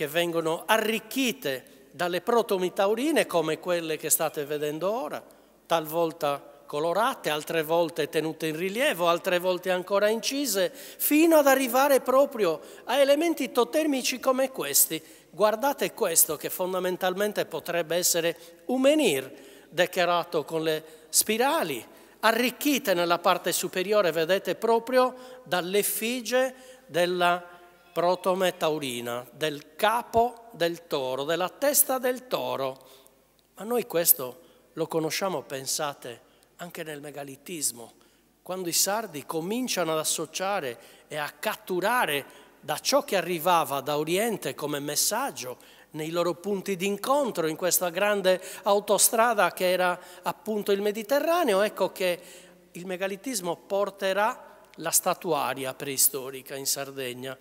che vengono arricchite dalle protomitaurine come quelle che state vedendo ora, talvolta colorate, altre volte tenute in rilievo, altre volte ancora incise, fino ad arrivare proprio a elementi totemici come questi. Guardate questo che fondamentalmente potrebbe essere un menhir decorato con le spirali, arricchite nella parte superiore, vedete, proprio dall'effigie della protome taurina, del capo del toro, della testa del toro. Ma noi questo lo conosciamo, pensate, anche nel megalitismo, quando i sardi cominciano ad associare e a catturare da ciò che arrivava da Oriente come messaggio nei loro punti d'incontro in questa grande autostrada che era appunto il Mediterraneo, ecco che il megalitismo porterà la statuaria preistorica in Sardegna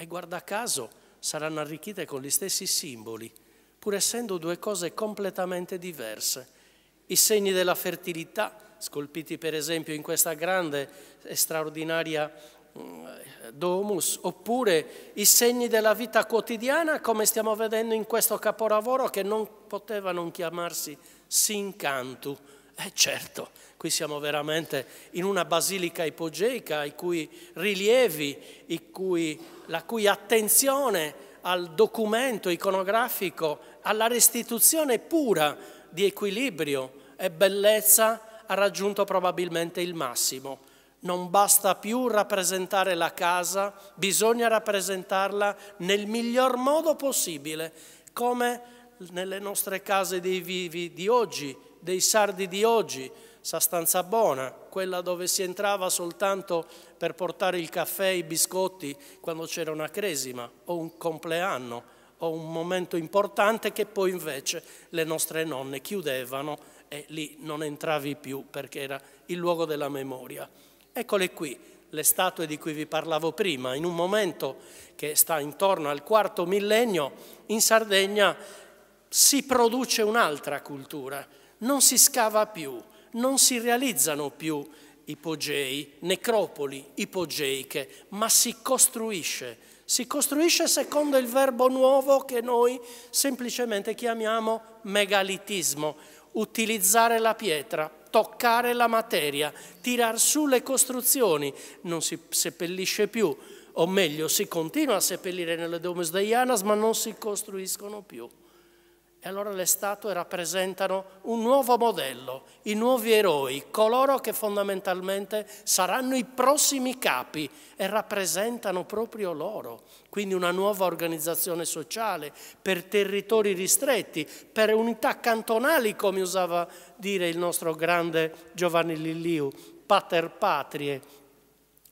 e guarda caso saranno arricchite con gli stessi simboli, pur essendo due cose completamente diverse. I segni della fertilità, scolpiti per esempio in questa grande e straordinaria mm, domus, oppure i segni della vita quotidiana, come stiamo vedendo in questo capolavoro che non poteva non chiamarsi sincantu. Eh certo, Qui siamo veramente in una basilica ipogeica i cui rilievi, i cui, la cui attenzione al documento iconografico, alla restituzione pura di equilibrio e bellezza ha raggiunto probabilmente il massimo. Non basta più rappresentare la casa, bisogna rappresentarla nel miglior modo possibile, come nelle nostre case dei vivi di oggi, dei sardi di oggi, sa stanza buona, quella dove si entrava soltanto per portare il caffè e i biscotti quando c'era una cresima o un compleanno o un momento importante che poi invece le nostre nonne chiudevano e lì non entravi più perché era il luogo della memoria. Eccole qui, le statue di cui vi parlavo prima, in un momento che sta intorno al quarto millennio, in Sardegna si produce un'altra cultura, non si scava più, non si realizzano più ipogei, necropoli ipogeiche, ma si costruisce. Si costruisce secondo il verbo nuovo che noi semplicemente chiamiamo megalitismo, utilizzare la pietra, toccare la materia, tirar su le costruzioni, non si seppellisce più, o meglio si continua a seppellire nelle Domus Deianas ma non si costruiscono più. E allora le statue rappresentano un nuovo modello, i nuovi eroi, coloro che fondamentalmente saranno i prossimi capi e rappresentano proprio loro. Quindi una nuova organizzazione sociale per territori ristretti, per unità cantonali, come usava dire il nostro grande Giovanni Lilliu, pater patrie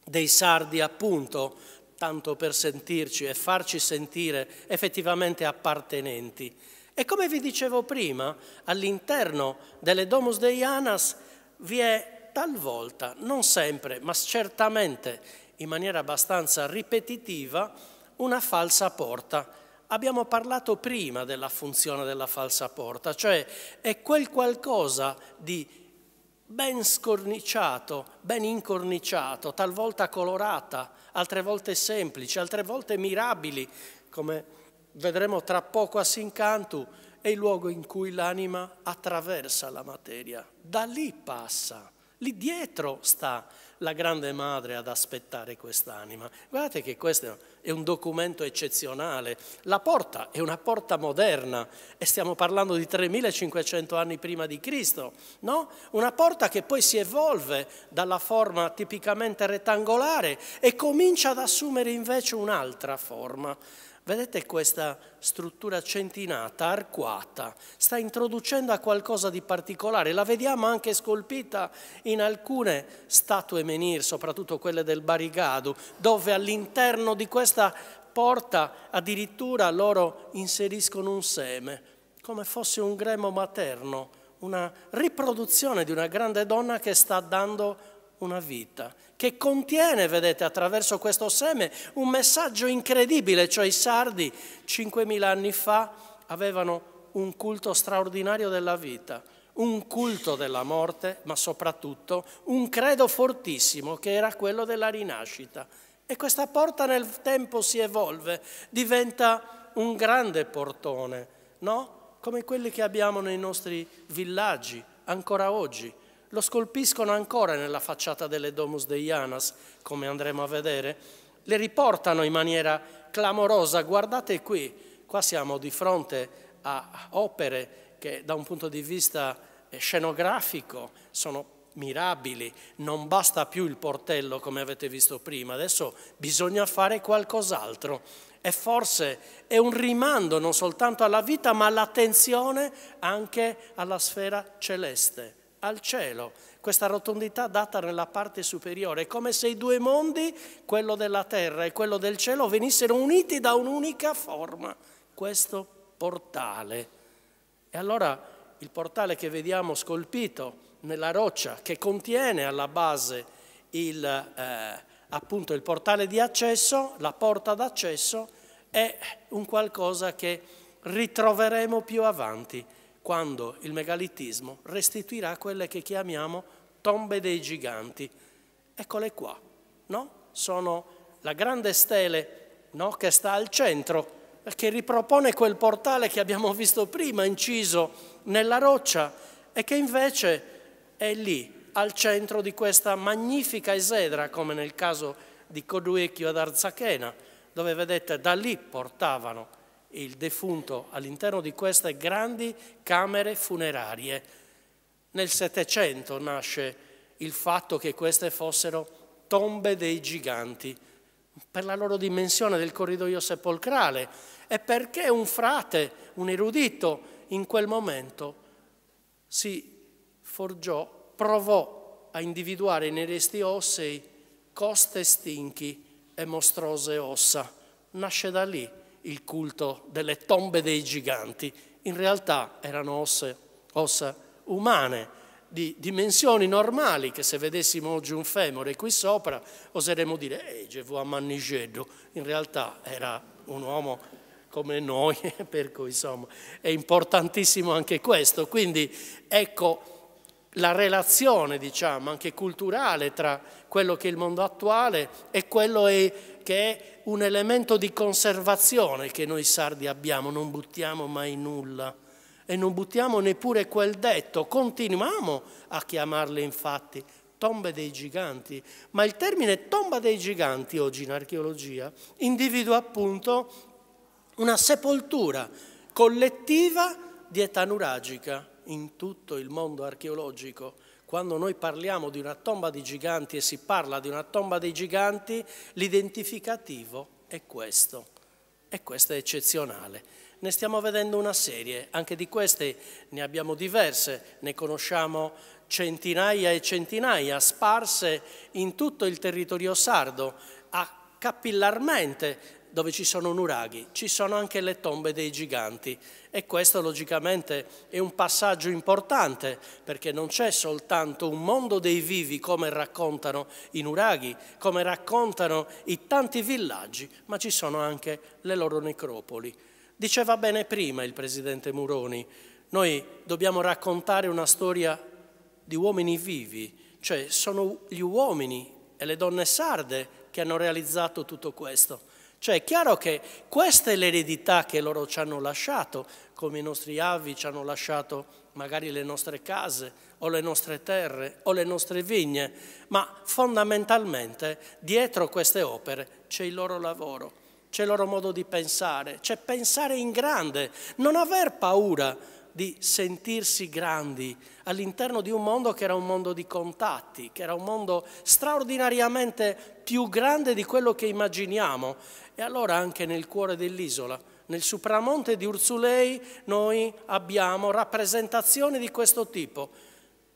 dei sardi appunto, tanto per sentirci e farci sentire effettivamente appartenenti. E come vi dicevo prima, all'interno delle Domus Deianas vi è talvolta, non sempre, ma certamente in maniera abbastanza ripetitiva, una falsa porta. Abbiamo parlato prima della funzione della falsa porta, cioè è quel qualcosa di ben scorniciato, ben incorniciato, talvolta colorata, altre volte semplice, altre volte mirabili, come vedremo tra poco a Sincantu, è il luogo in cui l'anima attraversa la materia, da lì passa, lì dietro sta la grande madre ad aspettare quest'anima. Guardate che questo è un documento eccezionale, la porta è una porta moderna e stiamo parlando di 3500 anni prima di Cristo, no? Una porta che poi si evolve dalla forma tipicamente rettangolare e comincia ad assumere invece un'altra forma Vedete questa struttura centinata, arcuata, sta introducendo a qualcosa di particolare, la vediamo anche scolpita in alcune statue menhir, soprattutto quelle del Barigadu, dove all'interno di questa porta addirittura loro inseriscono un seme, come fosse un gremo materno, una riproduzione di una grande donna che sta dando una vita che contiene, vedete, attraverso questo seme un messaggio incredibile, cioè i sardi 5.000 anni fa avevano un culto straordinario della vita, un culto della morte, ma soprattutto un credo fortissimo che era quello della rinascita. E questa porta nel tempo si evolve, diventa un grande portone, no? Come quelli che abbiamo nei nostri villaggi ancora oggi, lo scolpiscono ancora nella facciata delle Domus Deianas, come andremo a vedere, le riportano in maniera clamorosa. Guardate qui, qua siamo di fronte a opere che da un punto di vista eh, scenografico sono mirabili, non basta più il portello come avete visto prima, adesso bisogna fare qualcos'altro. E forse è un rimando non soltanto alla vita, ma all'attenzione anche alla sfera celeste al cielo. Questa rotondità data nella parte superiore è come se i due mondi, quello della terra e quello del cielo, venissero uniti da un'unica forma, questo portale. E allora il portale che vediamo scolpito nella roccia, che contiene alla base il, eh, appunto il portale di accesso, la porta d'accesso, è un qualcosa che ritroveremo più avanti quando il megalitismo restituirà quelle che chiamiamo tombe dei giganti. Eccole qua, no? Sono la grande stele no? che sta al centro, che ripropone quel portale che abbiamo visto prima inciso nella roccia e che invece è lì, al centro di questa magnifica esedra, come nel caso di Coduecchio ad Arzachena, dove vedete da lì portavano il defunto all'interno di queste grandi camere funerarie. Nel Settecento nasce il fatto che queste fossero tombe dei giganti, per la loro dimensione del corridoio sepolcrale e perché un frate, un erudito, in quel momento si forgiò, provò a individuare nei resti ossei coste stinchi e mostrose ossa. Nasce da lì il culto delle tombe dei giganti, in realtà erano osse, ossa umane di dimensioni normali che se vedessimo oggi un femore qui sopra oseremmo dire «Ehi, Gevu Ammannigeddu», in realtà era un uomo come noi, per cui insomma è importantissimo anche questo. Quindi ecco la relazione, diciamo, anche culturale tra quello che è il mondo attuale e quello è che è un elemento di conservazione che noi sardi abbiamo, non buttiamo mai nulla e non buttiamo neppure quel detto, continuiamo a chiamarle infatti tombe dei giganti, ma il termine tomba dei giganti oggi in archeologia individua appunto una sepoltura collettiva di età nuragica in tutto il mondo archeologico quando noi parliamo di una tomba di giganti e si parla di una tomba dei giganti, l'identificativo è questo. E questo è eccezionale. Ne stiamo vedendo una serie, anche di queste ne abbiamo diverse, ne conosciamo centinaia e centinaia, sparse in tutto il territorio sardo, a capillarmente dove ci sono nuraghi, ci sono anche le tombe dei giganti e questo logicamente è un passaggio importante perché non c'è soltanto un mondo dei vivi come raccontano i nuraghi, come raccontano i tanti villaggi, ma ci sono anche le loro necropoli. Diceva bene prima il presidente Muroni, noi dobbiamo raccontare una storia di uomini vivi, cioè sono gli uomini e le donne sarde che hanno realizzato tutto questo. Cioè è chiaro che questa è l'eredità che loro ci hanno lasciato, come i nostri avi ci hanno lasciato magari le nostre case o le nostre terre o le nostre vigne, ma fondamentalmente dietro queste opere c'è il loro lavoro, c'è il loro modo di pensare, c'è pensare in grande, non aver paura di sentirsi grandi all'interno di un mondo che era un mondo di contatti, che era un mondo straordinariamente più grande di quello che immaginiamo. E allora anche nel cuore dell'isola, nel supramonte di Ursulei, noi abbiamo rappresentazioni di questo tipo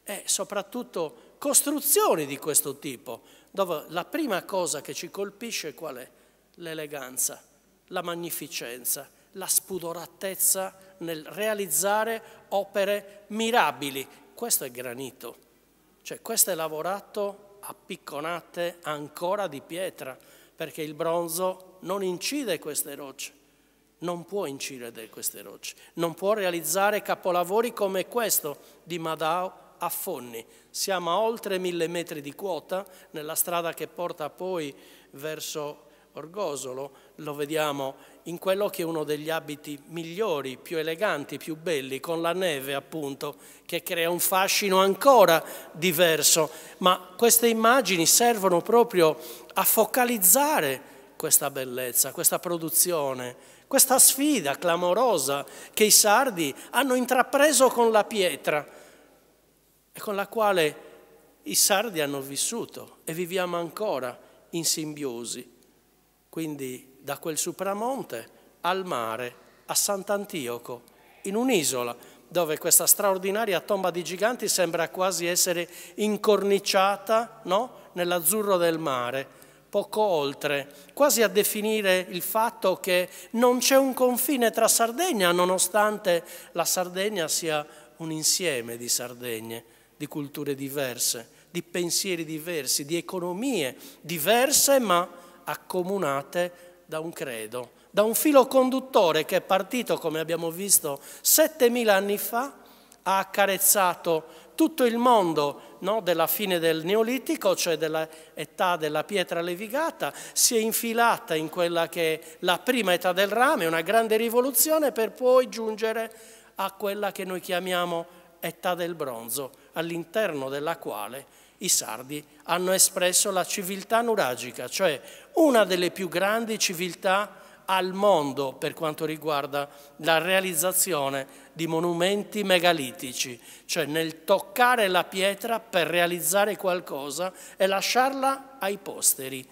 e soprattutto costruzioni di questo tipo, dove la prima cosa che ci colpisce qual è? L'eleganza, la magnificenza, la spudoratezza nel realizzare opere mirabili. Questo è granito, cioè questo è lavorato a picconate ancora di pietra, perché il bronzo non incide queste rocce, non può incidere queste rocce, non può realizzare capolavori come questo di Madao a Fonni. Siamo a oltre mille metri di quota, nella strada che porta poi verso Orgosolo, lo vediamo in quello che è uno degli abiti migliori, più eleganti, più belli, con la neve appunto, che crea un fascino ancora diverso. Ma queste immagini servono proprio a focalizzare questa bellezza, questa produzione, questa sfida clamorosa che i sardi hanno intrapreso con la pietra e con la quale i sardi hanno vissuto e viviamo ancora in simbiosi. Quindi da quel supramonte al mare, a Sant'Antioco, in un'isola dove questa straordinaria tomba di giganti sembra quasi essere incorniciata no? nell'azzurro del mare, poco oltre, quasi a definire il fatto che non c'è un confine tra Sardegna, nonostante la Sardegna sia un insieme di Sardegne, di culture diverse, di pensieri diversi, di economie diverse ma accomunate da un credo, da un filo conduttore che è partito, come abbiamo visto, 7000 anni fa, ha accarezzato tutto il mondo no, della fine del Neolitico, cioè dell'età della pietra levigata, si è infilata in quella che è la prima età del rame, una grande rivoluzione, per poi giungere a quella che noi chiamiamo età del bronzo, all'interno della quale i sardi hanno espresso la civiltà nuragica, cioè una delle più grandi civiltà al mondo per quanto riguarda la realizzazione di monumenti megalitici, cioè nel toccare la pietra per realizzare qualcosa e lasciarla ai posteri.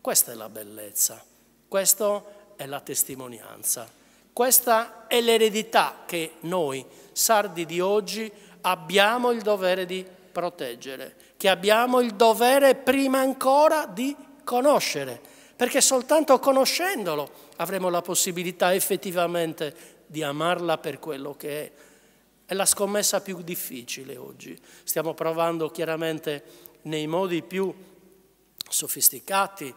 Questa è la bellezza, questa è la testimonianza, questa è l'eredità che noi sardi di oggi abbiamo il dovere di proteggere che abbiamo il dovere prima ancora di conoscere, perché soltanto conoscendolo avremo la possibilità effettivamente di amarla per quello che è. È la scommessa più difficile oggi. Stiamo provando chiaramente nei modi più sofisticati,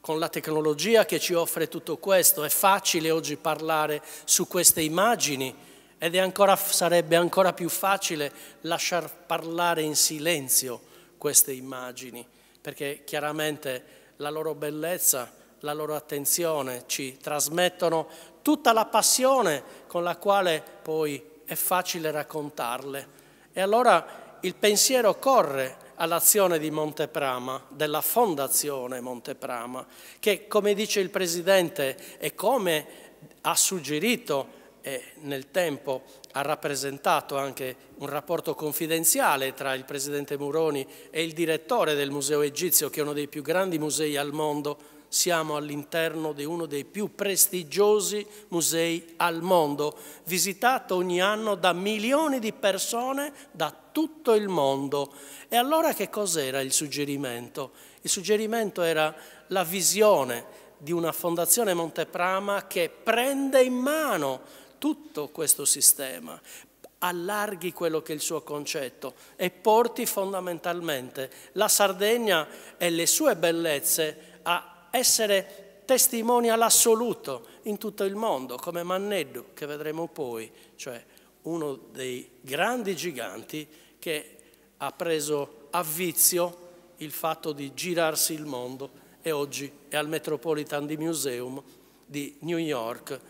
con la tecnologia che ci offre tutto questo. È facile oggi parlare su queste immagini ed ancora, sarebbe ancora più facile lasciar parlare in silenzio queste immagini, perché chiaramente la loro bellezza, la loro attenzione ci trasmettono tutta la passione con la quale poi è facile raccontarle. E allora il pensiero corre all'azione di Monteprama, della Fondazione Monteprama, che come dice il Presidente e come ha suggerito nel tempo ha rappresentato anche un rapporto confidenziale tra il presidente Muroni e il direttore del Museo Egizio, che è uno dei più grandi musei al mondo. Siamo all'interno di uno dei più prestigiosi musei al mondo, visitato ogni anno da milioni di persone da tutto il mondo. E allora che cos'era il suggerimento? Il suggerimento era la visione di una fondazione Monteprama che prende in mano tutto questo sistema, allarghi quello che è il suo concetto e porti fondamentalmente la Sardegna e le sue bellezze a essere testimoni all'assoluto in tutto il mondo, come Manneddu, che vedremo poi, cioè uno dei grandi giganti che ha preso a vizio il fatto di girarsi il mondo e oggi è al Metropolitan Museum di New York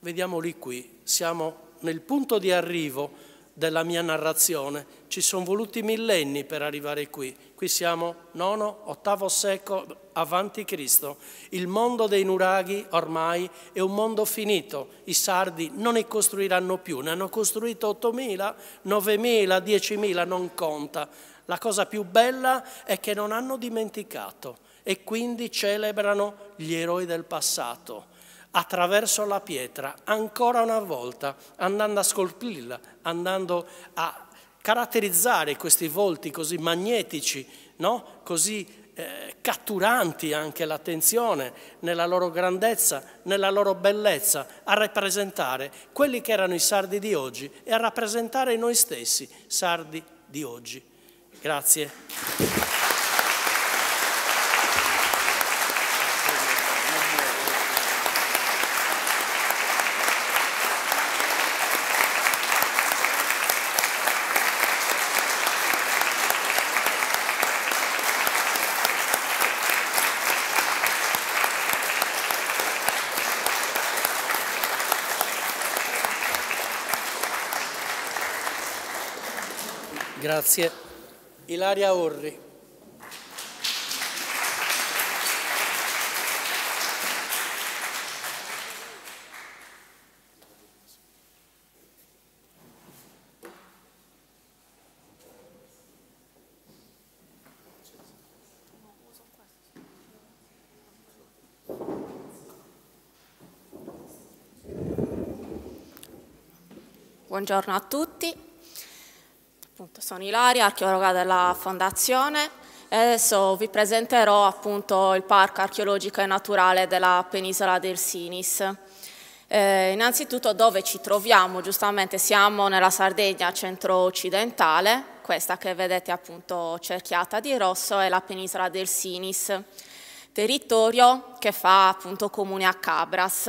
vediamoli qui, siamo nel punto di arrivo della mia narrazione, ci sono voluti millenni per arrivare qui, qui siamo IX, VIII secolo avanti Cristo, il mondo dei nuraghi ormai è un mondo finito, i sardi non ne costruiranno più, ne hanno costruito 8.000, 9.000, 10.000, non conta, la cosa più bella è che non hanno dimenticato e quindi celebrano gli eroi del passato attraverso la pietra, ancora una volta, andando a scolpirla, andando a caratterizzare questi volti così magnetici, no? così eh, catturanti anche l'attenzione nella loro grandezza, nella loro bellezza, a rappresentare quelli che erano i sardi di oggi e a rappresentare noi stessi, sardi di oggi. Grazie. Grazie. Ilaria Orri. Buongiorno a tutti, Appunto, sono Ilaria, archeologa della Fondazione e adesso vi presenterò appunto il Parco archeologico e naturale della penisola del Sinis. Eh, innanzitutto dove ci troviamo, giustamente siamo nella Sardegna centro-occidentale, questa che vedete appunto cerchiata di rosso è la penisola del Sinis, territorio che fa appunto comune a Cabras.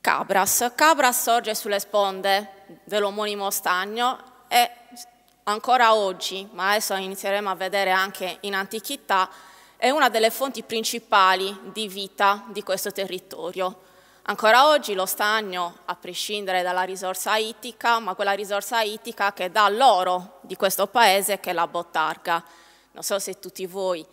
Cabras, Cabras sorge sulle sponde dell'omonimo stagno e ancora oggi, ma adesso inizieremo a vedere anche in antichità, è una delle fonti principali di vita di questo territorio. Ancora oggi lo stagno, a prescindere dalla risorsa ittica, ma quella risorsa ittica che dà l'oro di questo paese, che è la bottarga. Non so se tutti voi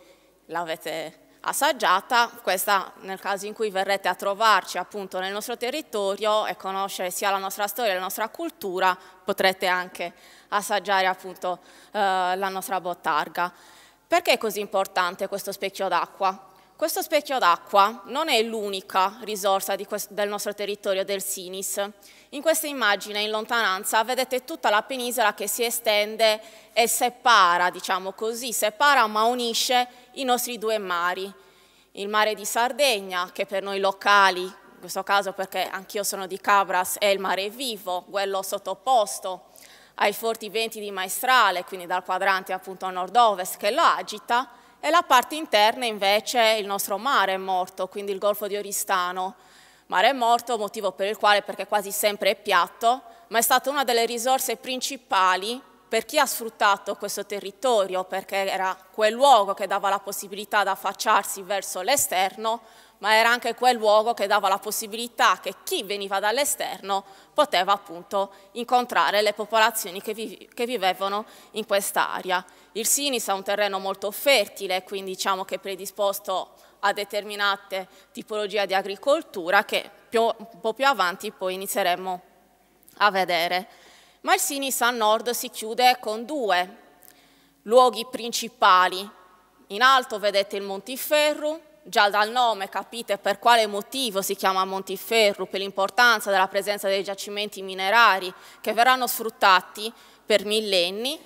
l'avete assaggiata, questa nel caso in cui verrete a trovarci appunto nel nostro territorio e conoscere sia la nostra storia e la nostra cultura, potrete anche assaggiare appunto eh, la nostra bottarga. Perché è così importante questo specchio d'acqua? Questo specchio d'acqua non è l'unica risorsa del nostro territorio del Sinis. In questa immagine in lontananza vedete tutta la penisola che si estende e separa, diciamo così, separa ma unisce i nostri due mari. Il mare di Sardegna, che per noi locali, in questo caso perché anch'io sono di Cabras, è il mare vivo, quello sottoposto ai forti venti di maestrale, quindi dal quadrante appunto a nord-ovest che lo agita, e la parte interna invece il nostro mare è morto, quindi il Golfo di Oristano. Mare è morto, motivo per il quale perché quasi sempre è piatto, ma è stata una delle risorse principali per chi ha sfruttato questo territorio, perché era quel luogo che dava la possibilità di affacciarsi verso l'esterno, ma era anche quel luogo che dava la possibilità che chi veniva dall'esterno poteva appunto incontrare le popolazioni che, vi, che vivevano in quest'area. Il Sinis è un terreno molto fertile, quindi diciamo che è predisposto a determinate tipologie di agricoltura che più, un po' più avanti poi inizieremo a vedere. Ma il Sinis a nord si chiude con due luoghi principali. In alto vedete il Montiferru, Già dal nome capite per quale motivo si chiama Montiferru, per l'importanza della presenza dei giacimenti minerari che verranno sfruttati per millenni.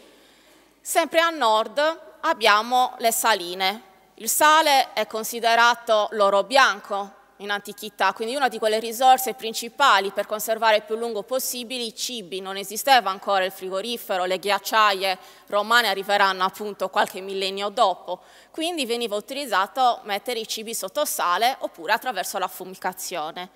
Sempre a nord abbiamo le saline. Il sale è considerato l'oro bianco in antichità, quindi una di quelle risorse principali per conservare il più lungo possibile i cibi, non esisteva ancora il frigorifero, le ghiacciaie romane arriveranno appunto qualche millennio dopo, quindi veniva utilizzato mettere i cibi sotto sale oppure attraverso la fumicazione.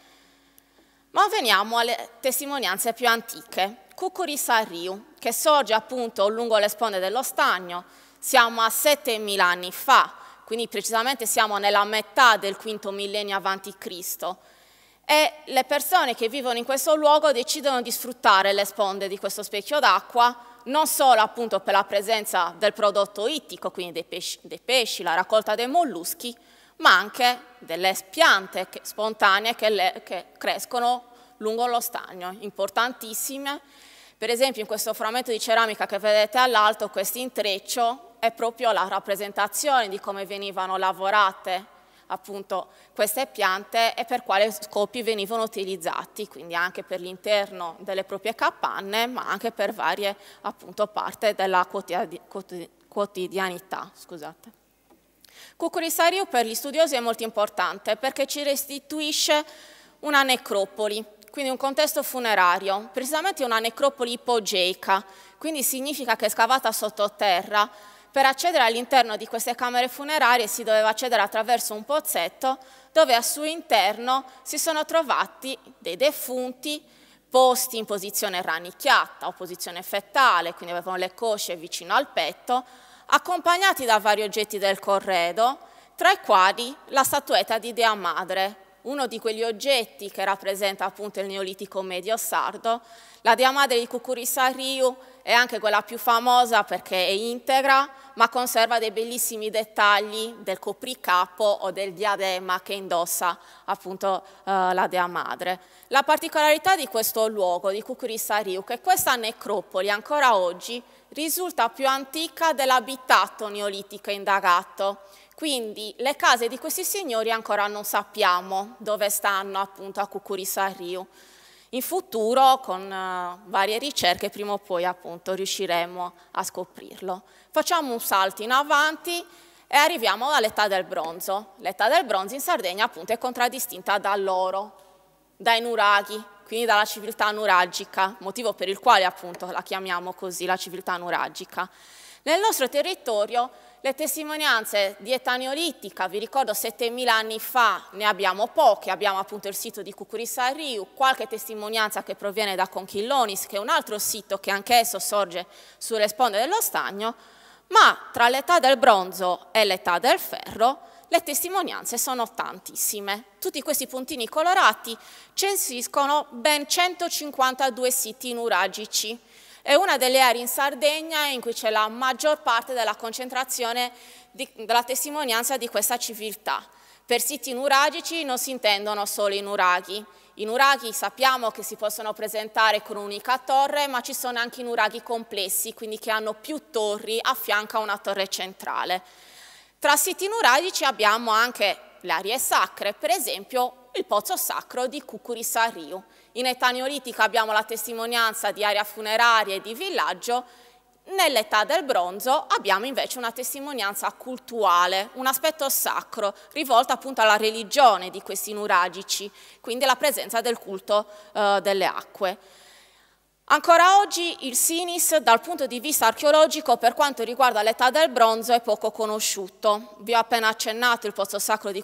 Ma veniamo alle testimonianze più antiche. Cucurissarriu, che sorge appunto lungo le sponde dello stagno, siamo a 7000 anni fa, quindi precisamente siamo nella metà del quinto millennio a.C. E le persone che vivono in questo luogo decidono di sfruttare le sponde di questo specchio d'acqua non solo appunto per la presenza del prodotto ittico, quindi dei pesci, dei pesci la raccolta dei molluschi, ma anche delle piante che, spontanee che, le, che, crescono lungo lo stagno, importantissime. Per esempio in questo frammento di ceramica che vedete all'alto, questo intreccio è proprio la rappresentazione di come venivano lavorate appunto queste piante e per quali scopi venivano utilizzati, quindi anche per l'interno delle proprie capanne, ma anche per varie appunto parti della quotidianità. Scusate. Cucurisario per gli studiosi è molto importante perché ci restituisce una necropoli, quindi un contesto funerario, precisamente una necropoli ipogeica, quindi significa che è scavata sottoterra per accedere all'interno di queste camere funerarie si doveva accedere attraverso un pozzetto dove al suo interno si sono trovati dei defunti posti in posizione rannicchiata o posizione fettale, quindi avevano le cosce vicino al petto, accompagnati da vari oggetti del corredo, tra i quali la statuetta di Dea Madre, uno di quegli oggetti che rappresenta appunto il neolitico medio sardo. La Dea Madre di Kukurisariu è anche quella più famosa perché è integra, ma conserva dei bellissimi dettagli del copricapo o del diadema che indossa appunto eh, la dea madre. La particolarità di questo luogo, di è che questa necropoli ancora oggi risulta più antica dell'abitato neolitico indagato quindi le case di questi signori ancora non sappiamo dove stanno appunto a Cucurisarriu. In futuro con uh, varie ricerche prima o poi appunto riusciremo a scoprirlo. Facciamo un salto in avanti e arriviamo all'età del bronzo. L'età del bronzo in Sardegna appunto è contraddistinta dall'oro, dai nuraghi, quindi dalla civiltà nuragica, motivo per il quale appunto la chiamiamo così, la civiltà nuragica. Nel nostro territorio le testimonianze di età neolitica, vi ricordo 7.000 anni fa ne abbiamo poche, abbiamo appunto il sito di Cucurissarriu, qualche testimonianza che proviene da Conchillonis, che è un altro sito che anch'esso sorge sulle sponde dello stagno, ma tra l'età del bronzo e l'età del ferro le testimonianze sono tantissime. Tutti questi puntini colorati censiscono ben 152 siti nuragici è una delle aree in Sardegna in cui c'è la maggior parte della concentrazione di, della testimonianza di questa civiltà. Per siti nuragici non si intendono solo i nuraghi. I nuraghi sappiamo che si possono presentare con un'unica torre, ma ci sono anche i nuraghi complessi, quindi che hanno più torri a fianco a una torre centrale. Tra siti nuragici abbiamo anche le aree sacre, per esempio il pozzo sacro di Cucuri Sarriu, in età neolitica abbiamo la testimonianza di area funeraria e di villaggio, Nell'età del bronzo abbiamo invece una testimonianza cultuale, un aspetto sacro, rivolto appunto alla religione di questi nuragici, quindi la presenza del culto eh, delle acque. Ancora oggi il Sinis dal punto di vista archeologico per quanto riguarda l'età del bronzo è poco conosciuto. Vi ho appena accennato il pozzo sacro di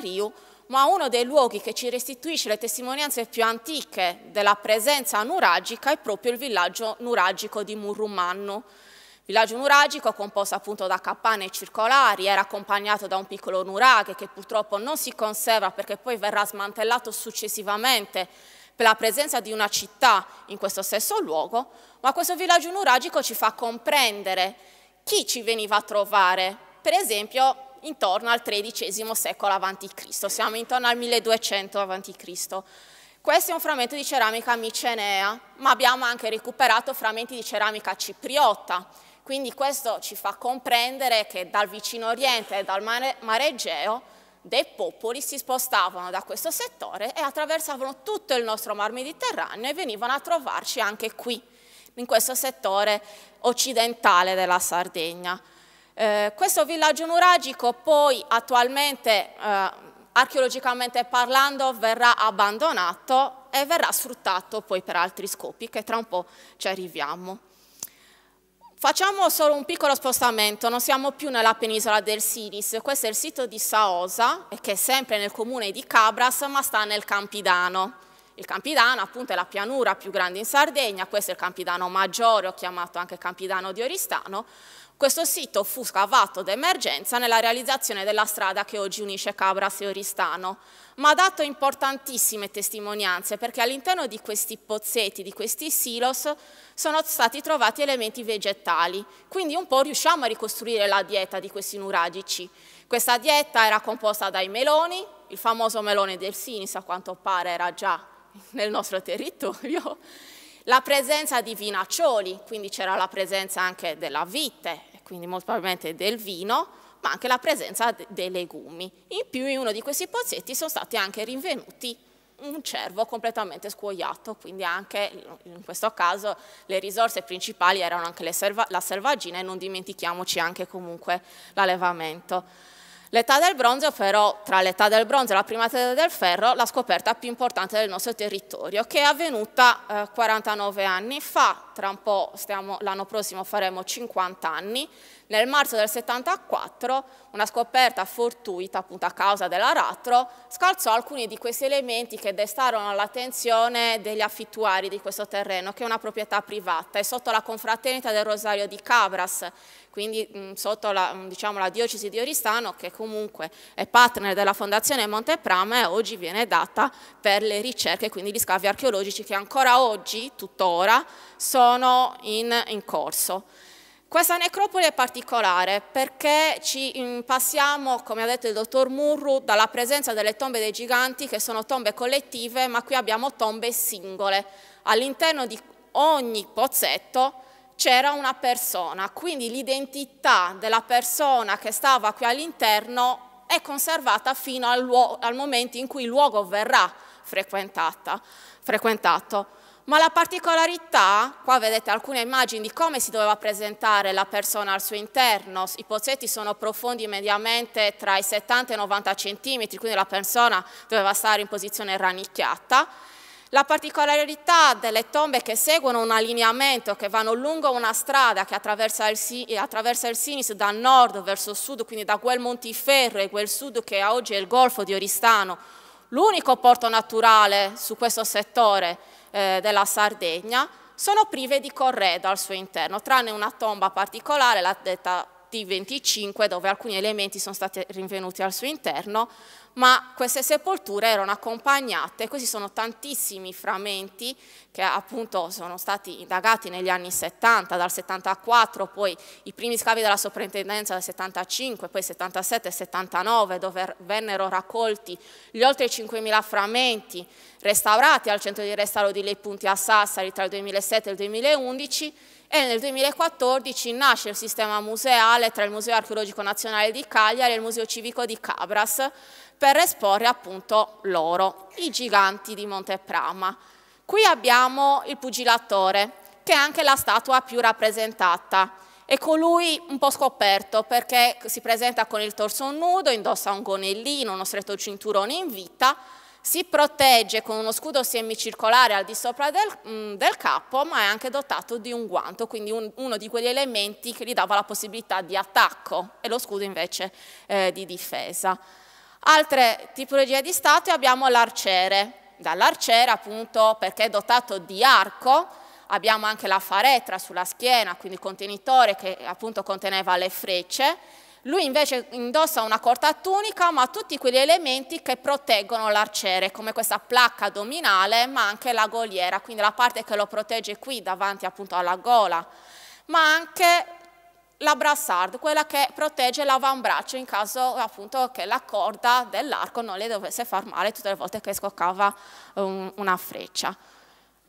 Riu, ma uno dei luoghi che ci restituisce le testimonianze più antiche della presenza nuragica è proprio il villaggio nuragico di Murrumannu. villaggio nuragico, composto appunto da capanne circolari, era accompagnato da un piccolo nuraghe che purtroppo non si conserva perché poi verrà smantellato successivamente per la presenza di una città in questo stesso luogo, ma questo villaggio nuragico ci fa comprendere chi ci veniva a trovare. Per esempio, intorno al XIII secolo a.C., siamo intorno al 1200 a.C. Questo è un frammento di ceramica micenea, ma abbiamo anche recuperato frammenti di ceramica cipriota, quindi questo ci fa comprendere che dal vicino Oriente e dal mare, mare Egeo dei popoli si spostavano da questo settore e attraversavano tutto il nostro mar Mediterraneo e venivano a trovarci anche qui, in questo settore occidentale della Sardegna. Eh, questo villaggio nuragico poi attualmente, eh, archeologicamente parlando, verrà abbandonato e verrà sfruttato poi per altri scopi, che tra un po' ci arriviamo. Facciamo solo un piccolo spostamento, non siamo più nella penisola del Siris, questo è il sito di Saosa, che è sempre nel comune di Cabras, ma sta nel Campidano. Il Campidano appunto è la pianura più grande in Sardegna, questo è il Campidano Maggiore, o chiamato anche Campidano di Oristano, questo sito fu scavato d'emergenza nella realizzazione della strada che oggi unisce Cabras e Oristano, ma ha dato importantissime testimonianze perché all'interno di questi pozzetti, di questi silos, sono stati trovati elementi vegetali, quindi un po' riusciamo a ricostruire la dieta di questi nuragici. Questa dieta era composta dai meloni, il famoso melone del Sinis a quanto pare era già nel nostro territorio, la presenza di vinaccioli, quindi c'era la presenza anche della vite, quindi molto probabilmente del vino, ma anche la presenza dei legumi. In più in uno di questi pozzetti sono stati anche rinvenuti un cervo completamente scuoiato, quindi anche in questo caso le risorse principali erano anche serva la selvaggina e non dimentichiamoci anche comunque l'allevamento. L'età del bronzo però, tra l'età del bronzo e la prima età del ferro, la scoperta più importante del nostro territorio, che è avvenuta eh, 49 anni fa, tra un po', l'anno prossimo faremo 50 anni, nel marzo del 74 una scoperta fortuita appunto a causa dell'aratro scalzò alcuni di questi elementi che destarono l'attenzione degli affittuari di questo terreno che è una proprietà privata e sotto la confraternita del Rosario di Cabras quindi mh, sotto la, diciamo, la diocesi di Oristano che comunque è partner della fondazione Monteprama e oggi viene data per le ricerche quindi gli scavi archeologici che ancora oggi tuttora sono in, in corso. Questa necropoli è particolare perché ci passiamo, come ha detto il dottor Murru, dalla presenza delle tombe dei giganti che sono tombe collettive, ma qui abbiamo tombe singole. All'interno di ogni pozzetto c'era una persona, quindi l'identità della persona che stava qui all'interno è conservata fino al, al, momento in cui il luogo verrà frequentato ma la particolarità, qua vedete alcune immagini di come si doveva presentare la persona al suo interno, i pozzetti sono profondi mediamente tra i 70 e i 90 cm, quindi la persona doveva stare in posizione rannicchiata, la particolarità delle tombe che seguono un allineamento, che vanno lungo una strada che attraversa il, eh, attraversa il Sinis da nord verso sud, quindi da quel Montiferro e quel sud che oggi è il Golfo di Oristano, l'unico porto naturale su questo settore, eh, della Sardegna, sono prive di corredo al suo interno, tranne una tomba particolare, la detta T25, dove alcuni elementi sono stati rinvenuti al suo interno, ma queste sepolture erano accompagnate, questi sono tantissimi frammenti che appunto sono stati indagati negli anni 70, dal 74, poi i primi scavi della soprintendenza del 75, poi 77 e 79, dove vennero raccolti gli oltre 5.000 frammenti restaurati al centro di restauro di Lei Punti a Sassari tra il 2007 e il 2011 e nel 2014 nasce il sistema museale tra il Museo Archeologico Nazionale di Cagliari e il Museo Civico di Cabras, per esporre appunto loro, i giganti di Monteprama. Qui abbiamo il pugilatore, che è anche la statua più rappresentata. È colui un po' scoperto perché si presenta con il torso nudo, indossa un gonnellino, uno stretto cinturone in vita, si protegge con uno scudo semicircolare al di sopra del, mm, del capo, ma è anche dotato di un guanto, quindi un, uno di quegli elementi che gli dava la possibilità di attacco e lo scudo invece eh, di difesa. Altre tipologie di statue abbiamo l'arciere, dall'arciere appunto perché è dotato di arco, abbiamo anche la faretra sulla schiena, quindi il contenitore che appunto conteneva le frecce, lui invece indossa una corta tunica ma tutti quegli elementi che proteggono l'arciere, come questa placca addominale ma anche la goliera, quindi la parte che lo protegge qui davanti appunto alla gola, ma anche la brassard, quella che protegge l'avambraccio in caso appunto che la corda dell'arco non le dovesse far male tutte le volte che scoccava um, una freccia.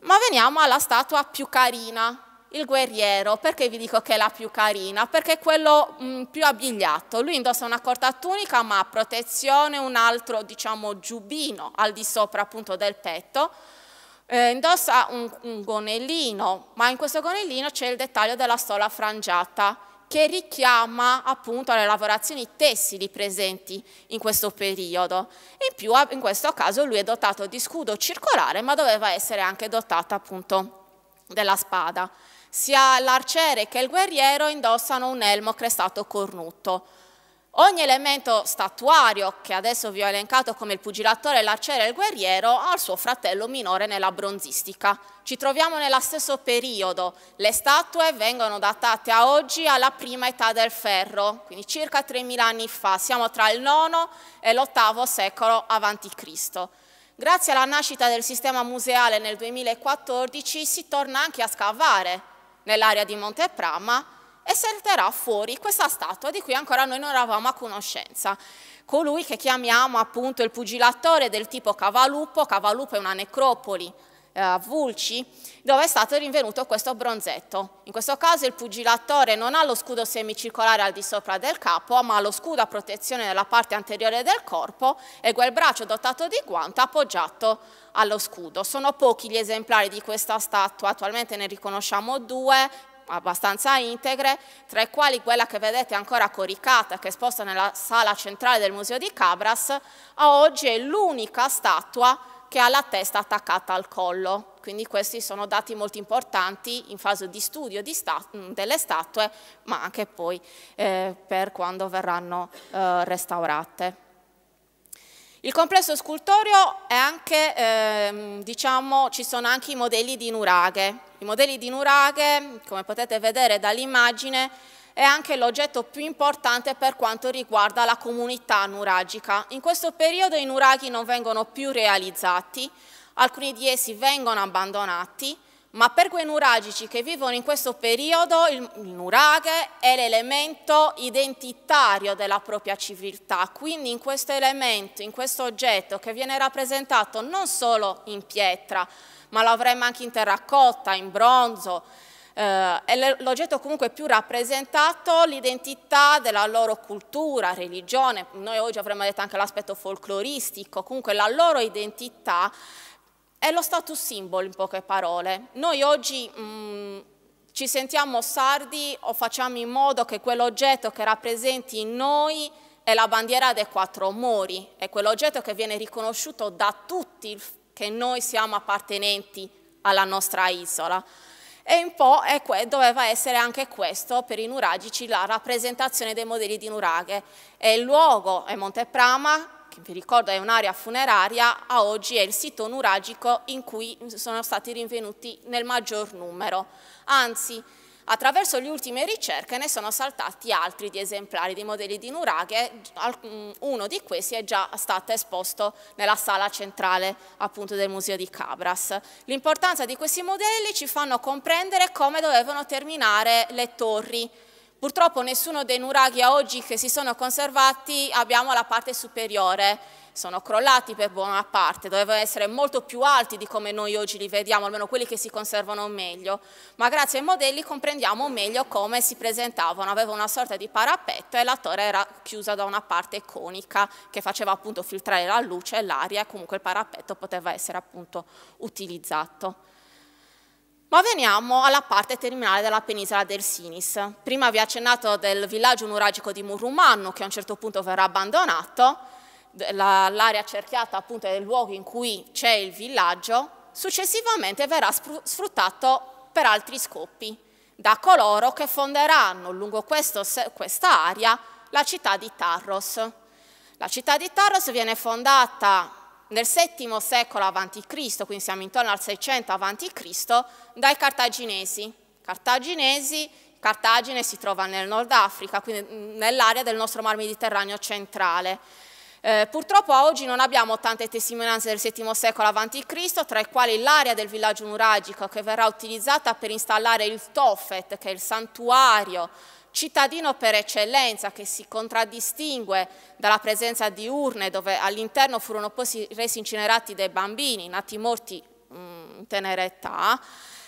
Ma veniamo alla statua più carina, il guerriero, perché vi dico che è la più carina? Perché è quello mh, um, più abbigliato, lui indossa una corta tunica ma ha protezione, un altro diciamo giubino al di sopra appunto del petto, eh, indossa un, un gonellino, ma in questo gonnellino c'è il dettaglio della stola frangiata, che richiama appunto alle lavorazioni tessili presenti in questo periodo. In più in questo caso lui è dotato di scudo circolare ma doveva essere anche dotata appunto della spada. Sia l'arciere che il guerriero indossano un elmo crestato cornuto. Ogni elemento statuario che adesso vi ho elencato come il pugilatore, l'arciere e il guerriero ha il suo fratello minore nella bronzistica. Ci troviamo nello stesso periodo, le statue vengono datate a oggi alla prima età del ferro, quindi circa 3.000 anni fa, siamo tra il IX e l'VIII secolo a.C. Grazie alla nascita del sistema museale nel 2014 si torna anche a scavare nell'area di Monteprama e salterà fuori questa statua di cui ancora noi non eravamo a conoscenza. Colui che chiamiamo appunto il pugilatore del tipo Cavaluppo, Cavaluppo è una necropoli eh, a Vulci, dove è stato rinvenuto questo bronzetto. In questo caso il pugilatore non ha lo scudo semicircolare al di sopra del capo, ma ha lo scudo a protezione della parte anteriore del corpo e quel braccio dotato di guanto appoggiato allo scudo. Sono pochi gli esemplari di questa statua, attualmente ne riconosciamo due, abbastanza integre, tra i quali quella che vedete ancora coricata, che è esposta nella sala centrale del Museo di Cabras, a oggi è l'unica statua che ha la testa attaccata al collo. Quindi questi sono dati molto importanti in fase di studio di statu delle statue, ma anche poi eh, per quando verranno eh, restaurate. Il complesso scultoreo è anche, ehm, diciamo, ci sono anche i modelli di nuraghe. I modelli di nuraghe, come potete vedere dall'immagine, è anche l'oggetto più importante per quanto riguarda la comunità nuragica. In questo periodo i nuraghi non vengono più realizzati, alcuni di essi vengono abbandonati, ma per quei nuragici che vivono in questo periodo il nuraghe è l'elemento identitario della propria civiltà, quindi in questo elemento, in questo oggetto che viene rappresentato non solo in pietra, ma lo avremo anche in terracotta, in bronzo, eh, è l'oggetto comunque più rappresentato l'identità della loro cultura, religione, noi oggi avremmo detto anche l'aspetto folcloristico, comunque la loro identità è lo status symbol in poche parole. Noi oggi mh, mm, ci sentiamo sardi o facciamo in modo che quell'oggetto che rappresenti noi è la bandiera dei quattro mori, è quell'oggetto che viene riconosciuto da tutti che noi siamo appartenenti alla nostra isola. E un po' doveva essere anche questo per i nuragici la rappresentazione dei modelli di nuraghe. E il luogo è Monteprama, vi ricordo è un'area funeraria, a oggi è il sito nuragico in cui sono stati rinvenuti nel maggior numero. Anzi, Attraverso le ultime ricerche ne sono saltati altri di esemplari di modelli di nuraghe, mm, uno di questi è già stato esposto nella sala centrale appunto, del Museo di Cabras. L'importanza di questi modelli ci fanno comprendere come dovevano terminare le torri Purtroppo nessuno dei nuraghi a oggi che si sono conservati abbiamo la parte superiore, sono crollati per buona parte, dovevano essere molto più alti di come noi oggi li vediamo, almeno quelli che si conservano meglio, ma grazie ai modelli comprendiamo meglio come si presentavano, aveva una sorta di parapetto e la torre era chiusa da una parte conica che faceva appunto filtrare la luce e l'aria e comunque il parapetto poteva essere appunto utilizzato. Ma veniamo alla parte terminale della penisola del Sinis. Prima vi ho accennato del villaggio nuragico di Murrumanno che a un certo punto verrà abbandonato, l'area cerchiata appunto è il luogo in cui c'è il villaggio, successivamente verrà sfruttato per altri scopi, da coloro che fonderanno lungo questo, questa area la città di Tarros. La città di Tarros viene fondata nel VII secolo a.C., quindi siamo intorno al 600 a.C., dai cartaginesi. Cartaginesi, Cartagine si trova nel Nord Africa, quindi mm, nell'area del nostro Mar Mediterraneo centrale. Eh, purtroppo oggi non abbiamo tante testimonianze del VII secolo a.C., tra le quali l'area del villaggio nuragico che verrà utilizzata per installare il Tofet, che è il santuario cittadino per eccellenza che si contraddistingue dalla presenza di urne dove all'interno furono poi resi incinerati dei bambini nati morti mm, in tenera età,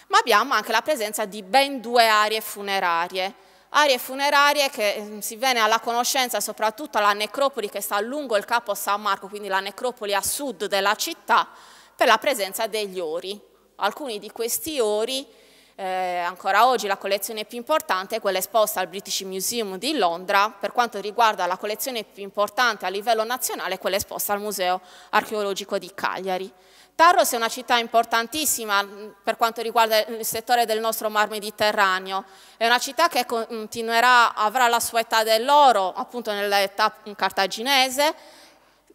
ma abbiamo anche la presenza di ben due aree funerarie. Aree funerarie che mm, si viene alla conoscenza soprattutto alla necropoli che sta lungo il capo San Marco, quindi la necropoli a sud della città, per la presenza degli ori. Alcuni di questi ori eh, ancora oggi la collezione più importante è quella esposta al British Museum di Londra, per quanto riguarda la collezione più importante a livello nazionale è quella esposta al Museo Archeologico di Cagliari. Tarros è una città importantissima mm, per quanto riguarda il settore del nostro mar Mediterraneo, è una città che continuerà, avrà la sua età dell'oro appunto nell'età cartaginese,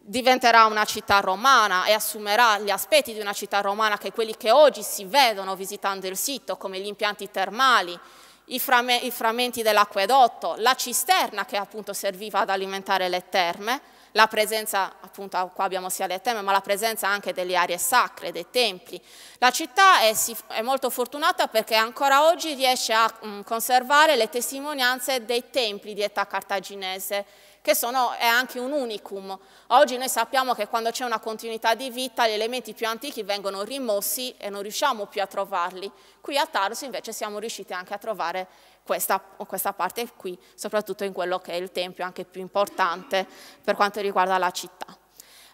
diventerà una città romana e assumerà gli aspetti di una città romana che quelli che oggi si vedono visitando il sito, come gli impianti termali, i, frame, i frammenti dell'acquedotto, la cisterna che appunto serviva ad alimentare le terme, la presenza, appunto qua abbiamo sia le terme, ma la presenza anche delle aree sacre, dei templi. La città è, è molto fortunata perché ancora oggi riesce a mm, conservare le testimonianze dei templi di età cartaginese, che sono, è anche un unicum. Oggi noi sappiamo che quando c'è una continuità di vita gli elementi più antichi vengono rimossi e non riusciamo più a trovarli. Qui a Tarso invece siamo riusciti anche a trovare questa, questa parte qui, soprattutto in quello che è il tempio anche più importante per quanto riguarda la città.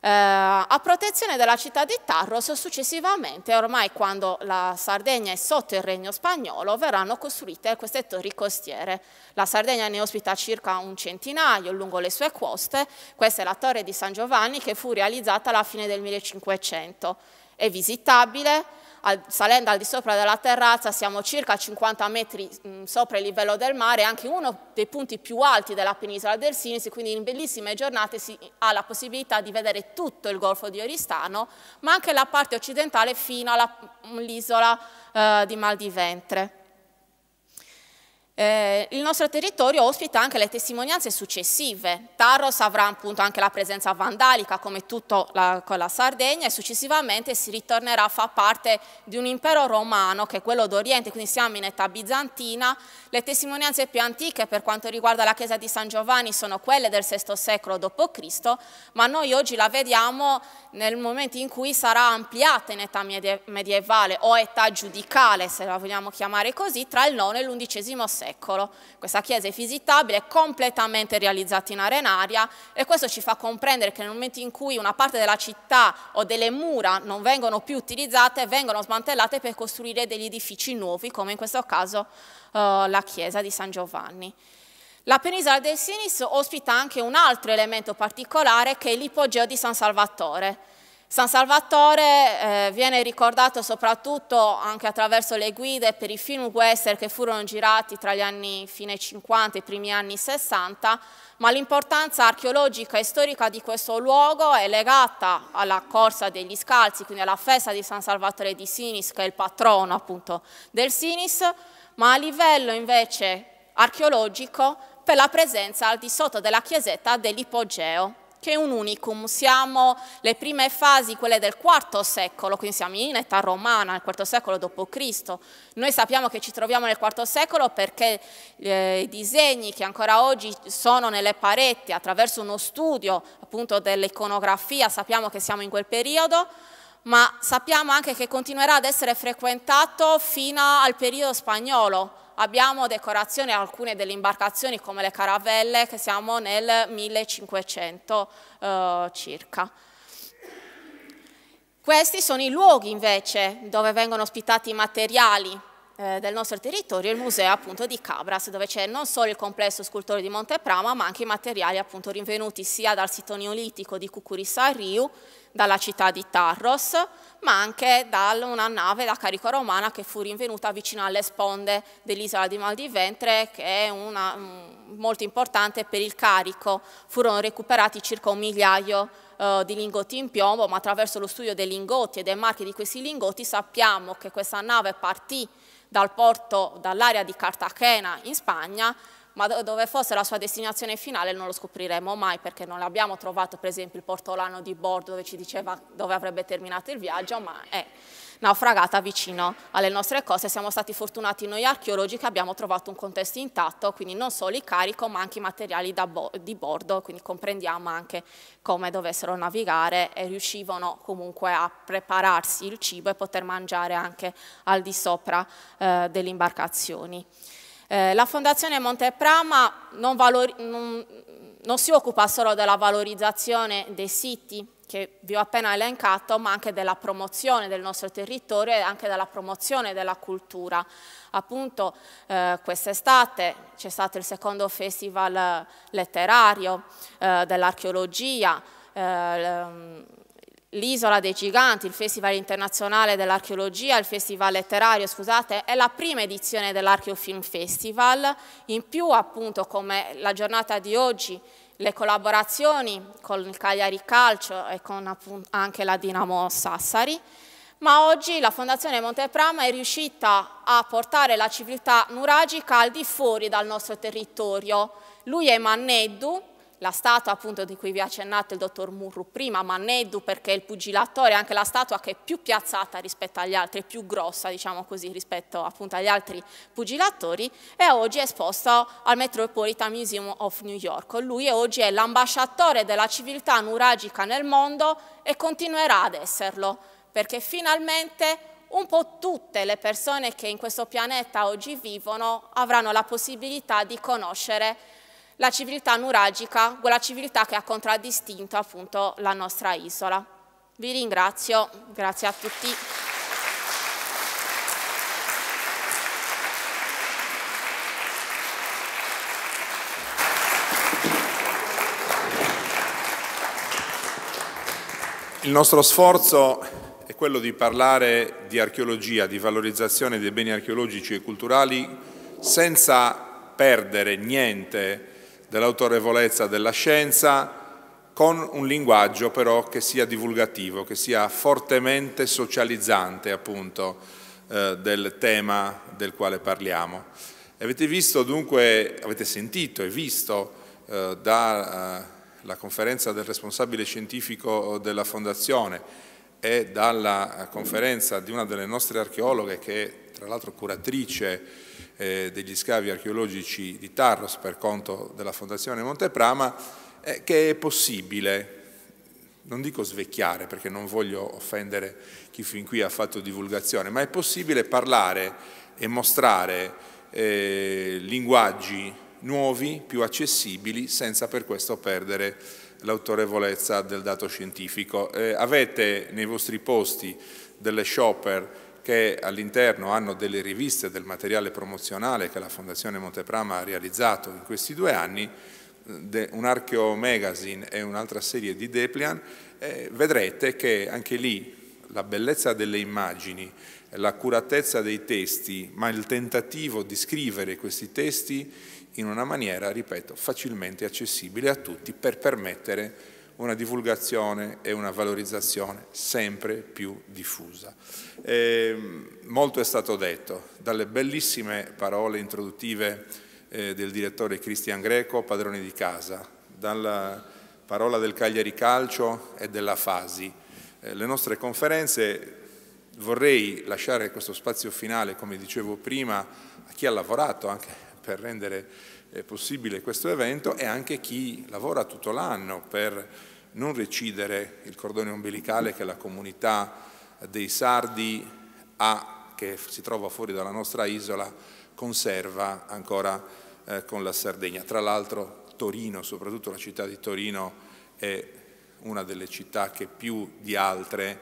Eh, a protezione della città di Tarros successivamente, ormai quando la Sardegna è sotto il regno spagnolo, verranno costruite queste torri costiere. La Sardegna ne ospita circa un centinaio lungo le sue coste, questa è la torre di San Giovanni che fu realizzata alla fine del 1500. È visitabile, al, salendo al di sopra della terrazza siamo circa 50 metri mh, mm, sopra il livello del mare, anche uno dei punti più alti della penisola del Sinisi, quindi in bellissime giornate si ha la possibilità di vedere tutto il golfo di Oristano, ma anche la parte occidentale fino all'isola mm, eh, di Ventre. Eh, il nostro territorio ospita anche le testimonianze successive. Tarros avrà appunto anche la presenza vandalica come tutta la, con la Sardegna e successivamente si ritornerà a far parte di un impero romano che è quello d'Oriente, quindi siamo in età bizantina. Le testimonianze più antiche per quanto riguarda la chiesa di San Giovanni sono quelle del VI secolo d.C., ma noi oggi la vediamo nel momento in cui sarà ampliata in età medievale o età giudicale, se la vogliamo chiamare così, tra il IX e l'XI secolo secolo. Questa chiesa è visitabile, è completamente realizzata in arenaria e questo ci fa comprendere che nel momento in cui una parte della città o delle mura non vengono più utilizzate, vengono smantellate per costruire degli edifici nuovi, come in questo caso eh, la chiesa di San Giovanni. La penisola del Sinis ospita anche un altro elemento particolare che è l'ipogeo di San Salvatore San Salvatore eh, viene ricordato soprattutto anche attraverso le guide per i film western che furono girati tra gli anni fine 50 e i primi anni 60, ma l'importanza archeologica e storica di questo luogo è legata alla corsa degli scalzi, quindi alla festa di San Salvatore di Sinis, che è il patrono appunto del Sinis, ma a livello invece archeologico per la presenza al di sotto della chiesetta dell'Ipogeo che è un unicum. Siamo le prime fasi, quelle del IV secolo, quindi siamo in età romana, nel IV secolo d.C. Noi sappiamo che ci troviamo nel IV secolo perché eh, i disegni che ancora oggi sono nelle pareti, attraverso uno studio appunto dell'iconografia, sappiamo che siamo in quel periodo, ma sappiamo anche che continuerà ad essere frequentato fino al periodo spagnolo, abbiamo decorazioni a alcune delle imbarcazioni come le caravelle che siamo nel 1500 eh, circa. Questi sono i luoghi invece dove vengono ospitati i materiali eh, del nostro territorio, il museo appunto di Cabras, dove c'è non solo il complesso scultore di Monteprama, ma anche i materiali appunto rinvenuti sia dal sito neolitico di Cucurissà Riu, dalla città di Tarros, ma anche da una nave da carico romana che fu rinvenuta vicino alle sponde dell'isola di Mal di Ventre, che è una, mm, molto importante per il carico. Furono recuperati circa un migliaio eh, di lingotti in piombo, ma attraverso lo studio dei lingotti e dei marchi di questi lingotti sappiamo che questa nave partì dal porto, dall'area di Cartagena in Spagna, ma dove fosse la sua destinazione finale non lo scopriremo mai perché non abbiamo trovato per esempio il portolano di bordo dove ci diceva dove avrebbe terminato il viaggio, ma è naufragata vicino alle nostre cose. Siamo stati fortunati noi archeologi che abbiamo trovato un contesto intatto, quindi non solo il carico ma anche i materiali bo di bordo, quindi comprendiamo anche come dovessero navigare e riuscivano comunque a prepararsi il cibo e poter mangiare anche al di sopra eh, delle imbarcazioni. Eh, la Fondazione Monteprama non, non, non si occupa solo della valorizzazione dei siti che vi ho appena elencato, ma anche della promozione del nostro territorio e anche della promozione della cultura. Appunto eh, quest'estate c'è stato il secondo festival letterario eh, dell'archeologia, eh, l'Isola dei Giganti, il Festival Internazionale dell'Archeologia, il Festival Letterario, scusate, è la prima edizione dell'Archeofilm Festival, in più appunto come la giornata di oggi le collaborazioni con il Cagliari Calcio e con appunto, anche la Dinamo Sassari, ma oggi la Fondazione Monteprama è riuscita a portare la civiltà nuragica al di fuori dal nostro territorio. Lui è Manneddu, la statua appunto di cui vi ha accennato il dottor Murru prima, Manneddu perché è il pugilatore anche la statua che è più piazzata rispetto agli altri, più grossa diciamo così rispetto appunto agli altri pugilatori è oggi esposta al Metropolitan Museum of New York. Lui oggi è l'ambasciatore della civiltà nuragica nel mondo e continuerà ad esserlo perché finalmente un po' tutte le persone che in questo pianeta oggi vivono avranno la possibilità di conoscere la civiltà nuragica, quella civiltà che ha contraddistinto appunto la nostra isola. Vi ringrazio, grazie a tutti. Il nostro sforzo è quello di parlare di archeologia, di valorizzazione dei beni archeologici e culturali senza perdere niente dell'autorevolezza della scienza, con un linguaggio però che sia divulgativo, che sia fortemente socializzante appunto eh, del tema del quale parliamo. Avete visto dunque, avete sentito e visto eh, dalla eh, conferenza del responsabile scientifico della Fondazione e dalla conferenza di una delle nostre archeologhe che è tra l'altro curatrice eh, degli scavi archeologici di Tarros per conto della Fondazione Monteprama, eh, che è possibile, non dico svecchiare perché non voglio offendere chi fin qui ha fatto divulgazione, ma è possibile parlare e mostrare eh, linguaggi nuovi, più accessibili, senza per questo perdere l'autorevolezza del dato scientifico. Eh, avete nei vostri posti delle shopper che all'interno hanno delle riviste del materiale promozionale che la Fondazione Monteprama ha realizzato in questi due anni, un Archeo Magazine e un'altra serie di Deplian, vedrete che anche lì la bellezza delle immagini, l'accuratezza dei testi, ma il tentativo di scrivere questi testi in una maniera, ripeto, facilmente accessibile a tutti per permettere una divulgazione e una valorizzazione sempre più diffusa. Eh, molto è stato detto, dalle bellissime parole introduttive eh, del direttore Cristian Greco, padrone di casa, dalla parola del Cagliari Calcio e della Fasi. Eh, le nostre conferenze vorrei lasciare questo spazio finale, come dicevo prima, a chi ha lavorato anche per rendere eh, possibile questo evento e anche chi lavora tutto l'anno per non recidere il cordone ombelicale che la comunità ha dei Sardi A, che si trova fuori dalla nostra isola, conserva ancora eh, con la Sardegna. Tra l'altro Torino, soprattutto la città di Torino, è una delle città che più di altre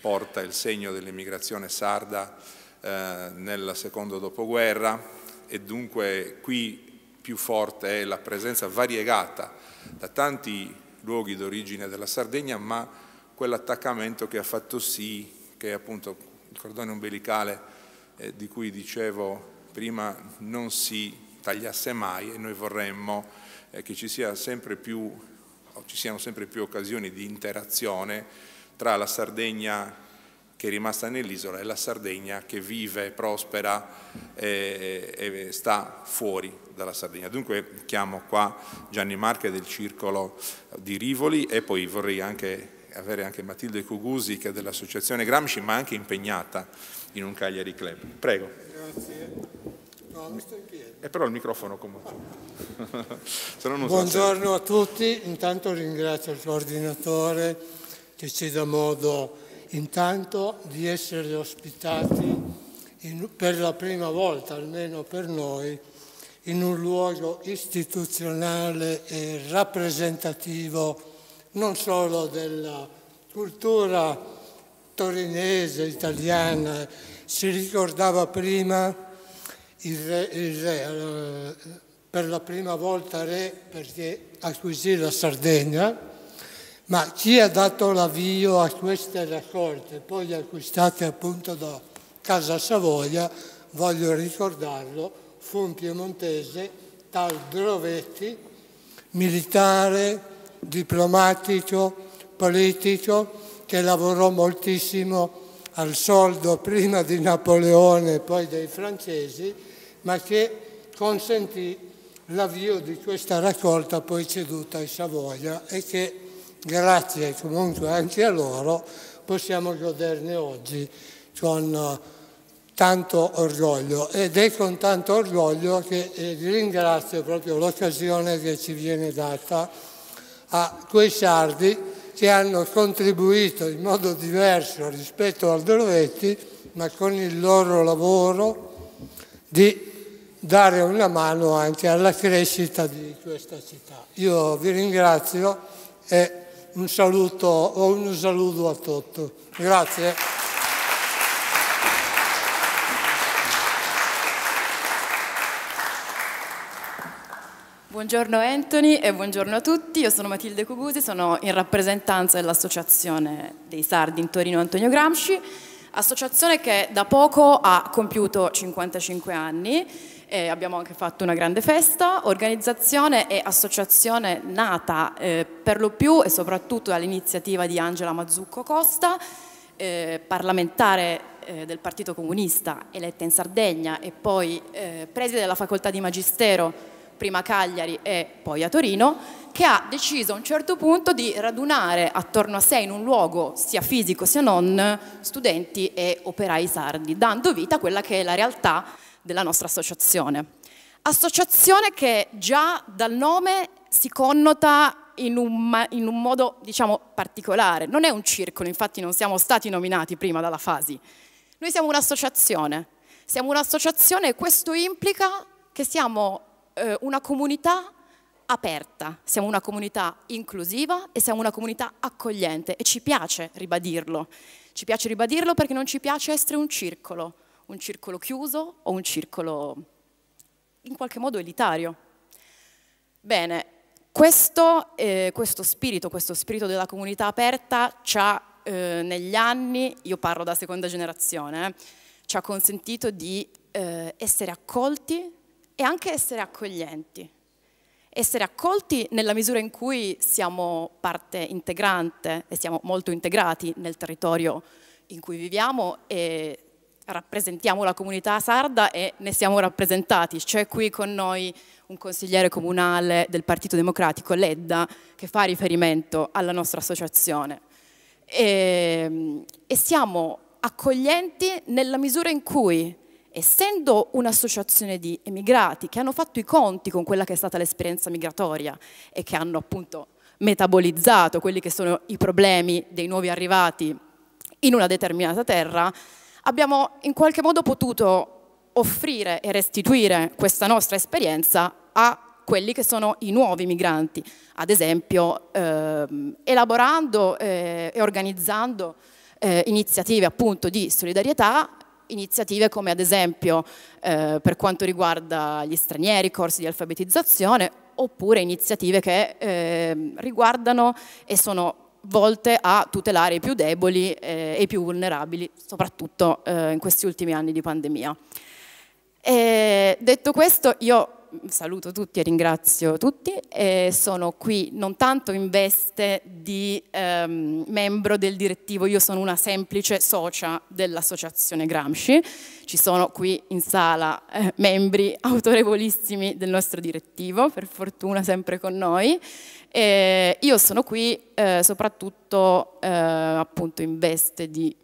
porta il segno dell'immigrazione sarda eh, nel secondo dopoguerra e dunque qui più forte è la presenza variegata da tanti luoghi d'origine della Sardegna, ma quell'attaccamento che ha fatto sì che è appunto il cordone umbilicale eh, di cui dicevo prima non si tagliasse mai e noi vorremmo eh, che ci, sia più, ci siano sempre più occasioni di interazione tra la Sardegna che è rimasta nell'isola e la Sardegna che vive, prospera e, eh, eh, e, sta fuori dalla Sardegna. Dunque chiamo qua Gianni Marche del Circolo di Rivoli e poi vorrei anche avere anche Matilde Cugusi che è dell'associazione Gramsci ma anche impegnata in un Cagliari Club. Prego. Grazie. No, E eh, però il microfono comunque. Buongiorno a tutti, intanto ringrazio il coordinatore che ci dà modo intanto di essere ospitati in, per la prima volta, almeno per noi, in un luogo istituzionale e rappresentativo non solo della cultura torinese, italiana, si ricordava prima il re, il re, eh, per la prima volta re perché acquisì la Sardegna, ma chi ha dato l'avvio a queste raccolte, poi acquistate appunto da Casa Savoia, voglio ricordarlo, fu un piemontese, tal Drovetti, militare, diplomatico, politico, che lavorò moltissimo al soldo prima di Napoleone e poi dei francesi, ma che consentì l'avvio di questa raccolta poi ceduta ai Savoia e che grazie comunque anche a loro possiamo goderne oggi con eh, tanto orgoglio ed è con tanto orgoglio che eh, ringrazio proprio l'occasione che ci viene data a quei sardi che hanno contribuito in modo diverso rispetto al Dorvetti, ma con il loro lavoro di dare una mano anche alla crescita di questa città. Io vi ringrazio e un saluto o un saluto a tutti. Grazie. Buongiorno Anthony e buongiorno a tutti, io sono Matilde Cugusi, sono in rappresentanza dell'Associazione dei Sardi in Torino Antonio Gramsci, associazione che da poco ha compiuto 55 anni e eh, abbiamo anche fatto una grande festa, organizzazione e associazione nata eh, per lo più e soprattutto dall'iniziativa di Angela Mazzucco Costa, eh, parlamentare eh, del Partito Comunista eletta in Sardegna e poi eh, preside della facoltà di Magistero prima a Cagliari e poi a Torino, che ha deciso a un certo punto di radunare attorno a sé in un luogo, sia fisico sia non, studenti e operai sardi, dando vita a quella che è la realtà della nostra associazione. Associazione che già dal nome si connota in un, in un modo, diciamo, particolare. Non è un circolo, infatti non siamo stati nominati prima dalla Fasi. Noi siamo un'associazione. Siamo un'associazione e questo implica che siamo eh, una comunità aperta, siamo una comunità inclusiva e siamo una comunità accogliente e ci piace ribadirlo. Ci piace ribadirlo perché non ci piace essere un circolo, un circolo chiuso o un circolo in qualche modo elitario. Bene, questo, eh, questo spirito, questo spirito della comunità aperta ci ha eh, negli anni, io parlo da seconda generazione, eh, ci ha consentito di eh, essere accolti e anche essere accoglienti, essere accolti nella misura in cui siamo parte integrante e siamo molto integrati nel territorio in cui viviamo e rappresentiamo la comunità sarda e ne siamo rappresentati. C'è qui con noi un consigliere comunale del Partito Democratico, Ledda, che fa riferimento alla nostra associazione. E, ehm, e siamo accoglienti nella misura in cui essendo un'associazione di emigrati che hanno fatto i conti con quella che è stata l'esperienza migratoria e che hanno appunto metabolizzato quelli che sono i problemi dei nuovi arrivati in una determinata terra, abbiamo in qualche modo potuto offrire e restituire questa nostra esperienza a quelli che sono i nuovi migranti, ad esempio ehm, elaborando eh, e organizzando eh, iniziative appunto di solidarietà iniziative come ad esempio eh, per quanto riguarda gli stranieri, corsi di alfabetizzazione, oppure iniziative che eh, riguardano e sono volte a tutelare i più deboli eh, e i più vulnerabili, soprattutto eh, in questi ultimi anni di pandemia. E detto questo, io saluto tutti e ringrazio tutti e sono qui non tanto in veste di ehm, membro del direttivo, io sono una semplice socia dell'associazione Gramsci, ci sono qui in sala eh, membri autorevolissimi del nostro direttivo, per fortuna sempre con noi, e io sono qui eh, soprattutto eh, appunto in veste di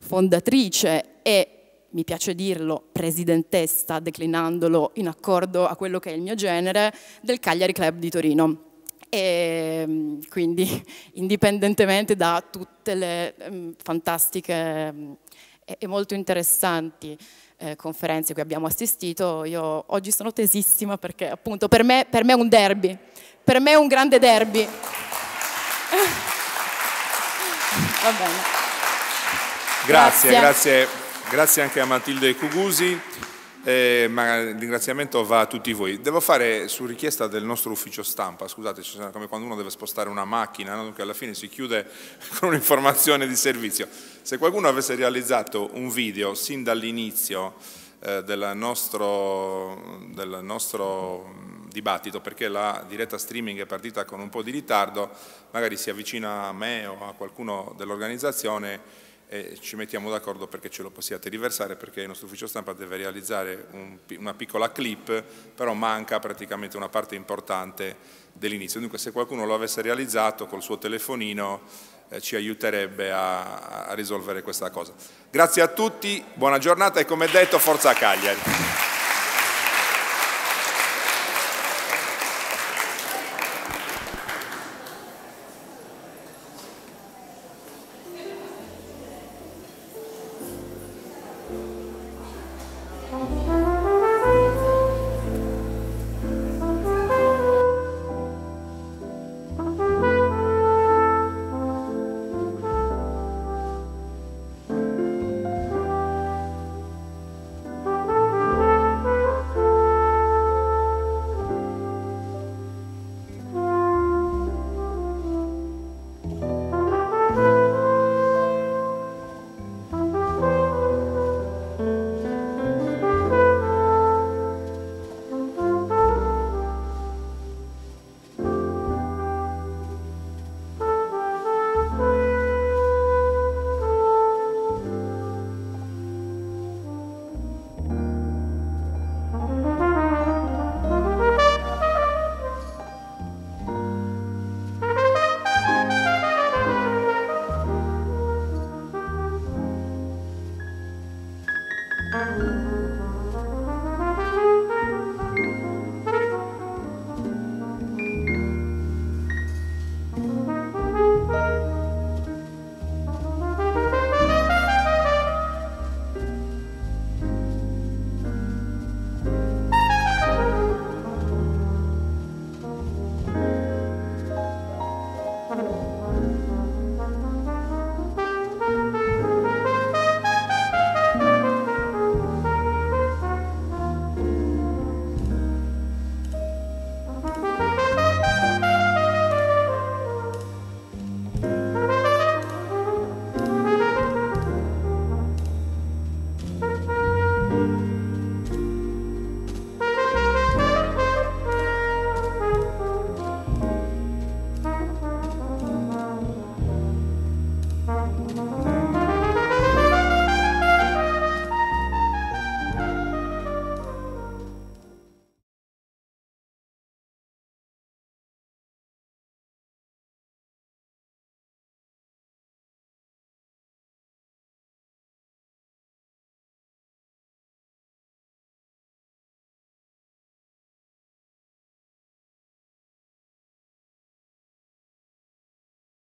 fondatrice e mi piace dirlo, presidentessa, declinandolo in accordo a quello che è il mio genere, del Cagliari Club di Torino. E ehm, quindi, indipendentemente da tutte le ehm, fantastiche ehm, e molto interessanti eh, conferenze cui abbiamo assistito, io oggi sono tesissima perché appunto per me, per me è un derby, per me è un grande derby. Va bene. Grazie, grazie, grazie Grazie anche a Matilde Cugusi, eh, ma il ringraziamento va a tutti voi. Devo fare su richiesta del nostro ufficio stampa, scusate, come quando uno deve spostare una macchina, no? che alla fine si chiude con un'informazione di servizio. Se qualcuno avesse realizzato un video sin dall'inizio eh, del, nostro, del nostro dibattito, perché la diretta streaming è partita con un po' di ritardo, magari si avvicina a me o a qualcuno dell'organizzazione e ci mettiamo d'accordo perché ce lo possiate riversare perché il nostro ufficio stampa deve realizzare un, una piccola clip però manca praticamente una parte importante dell'inizio dunque se qualcuno lo avesse realizzato col suo telefonino eh, ci aiuterebbe a, a risolvere questa cosa grazie a tutti buona giornata e come detto forza Cagliari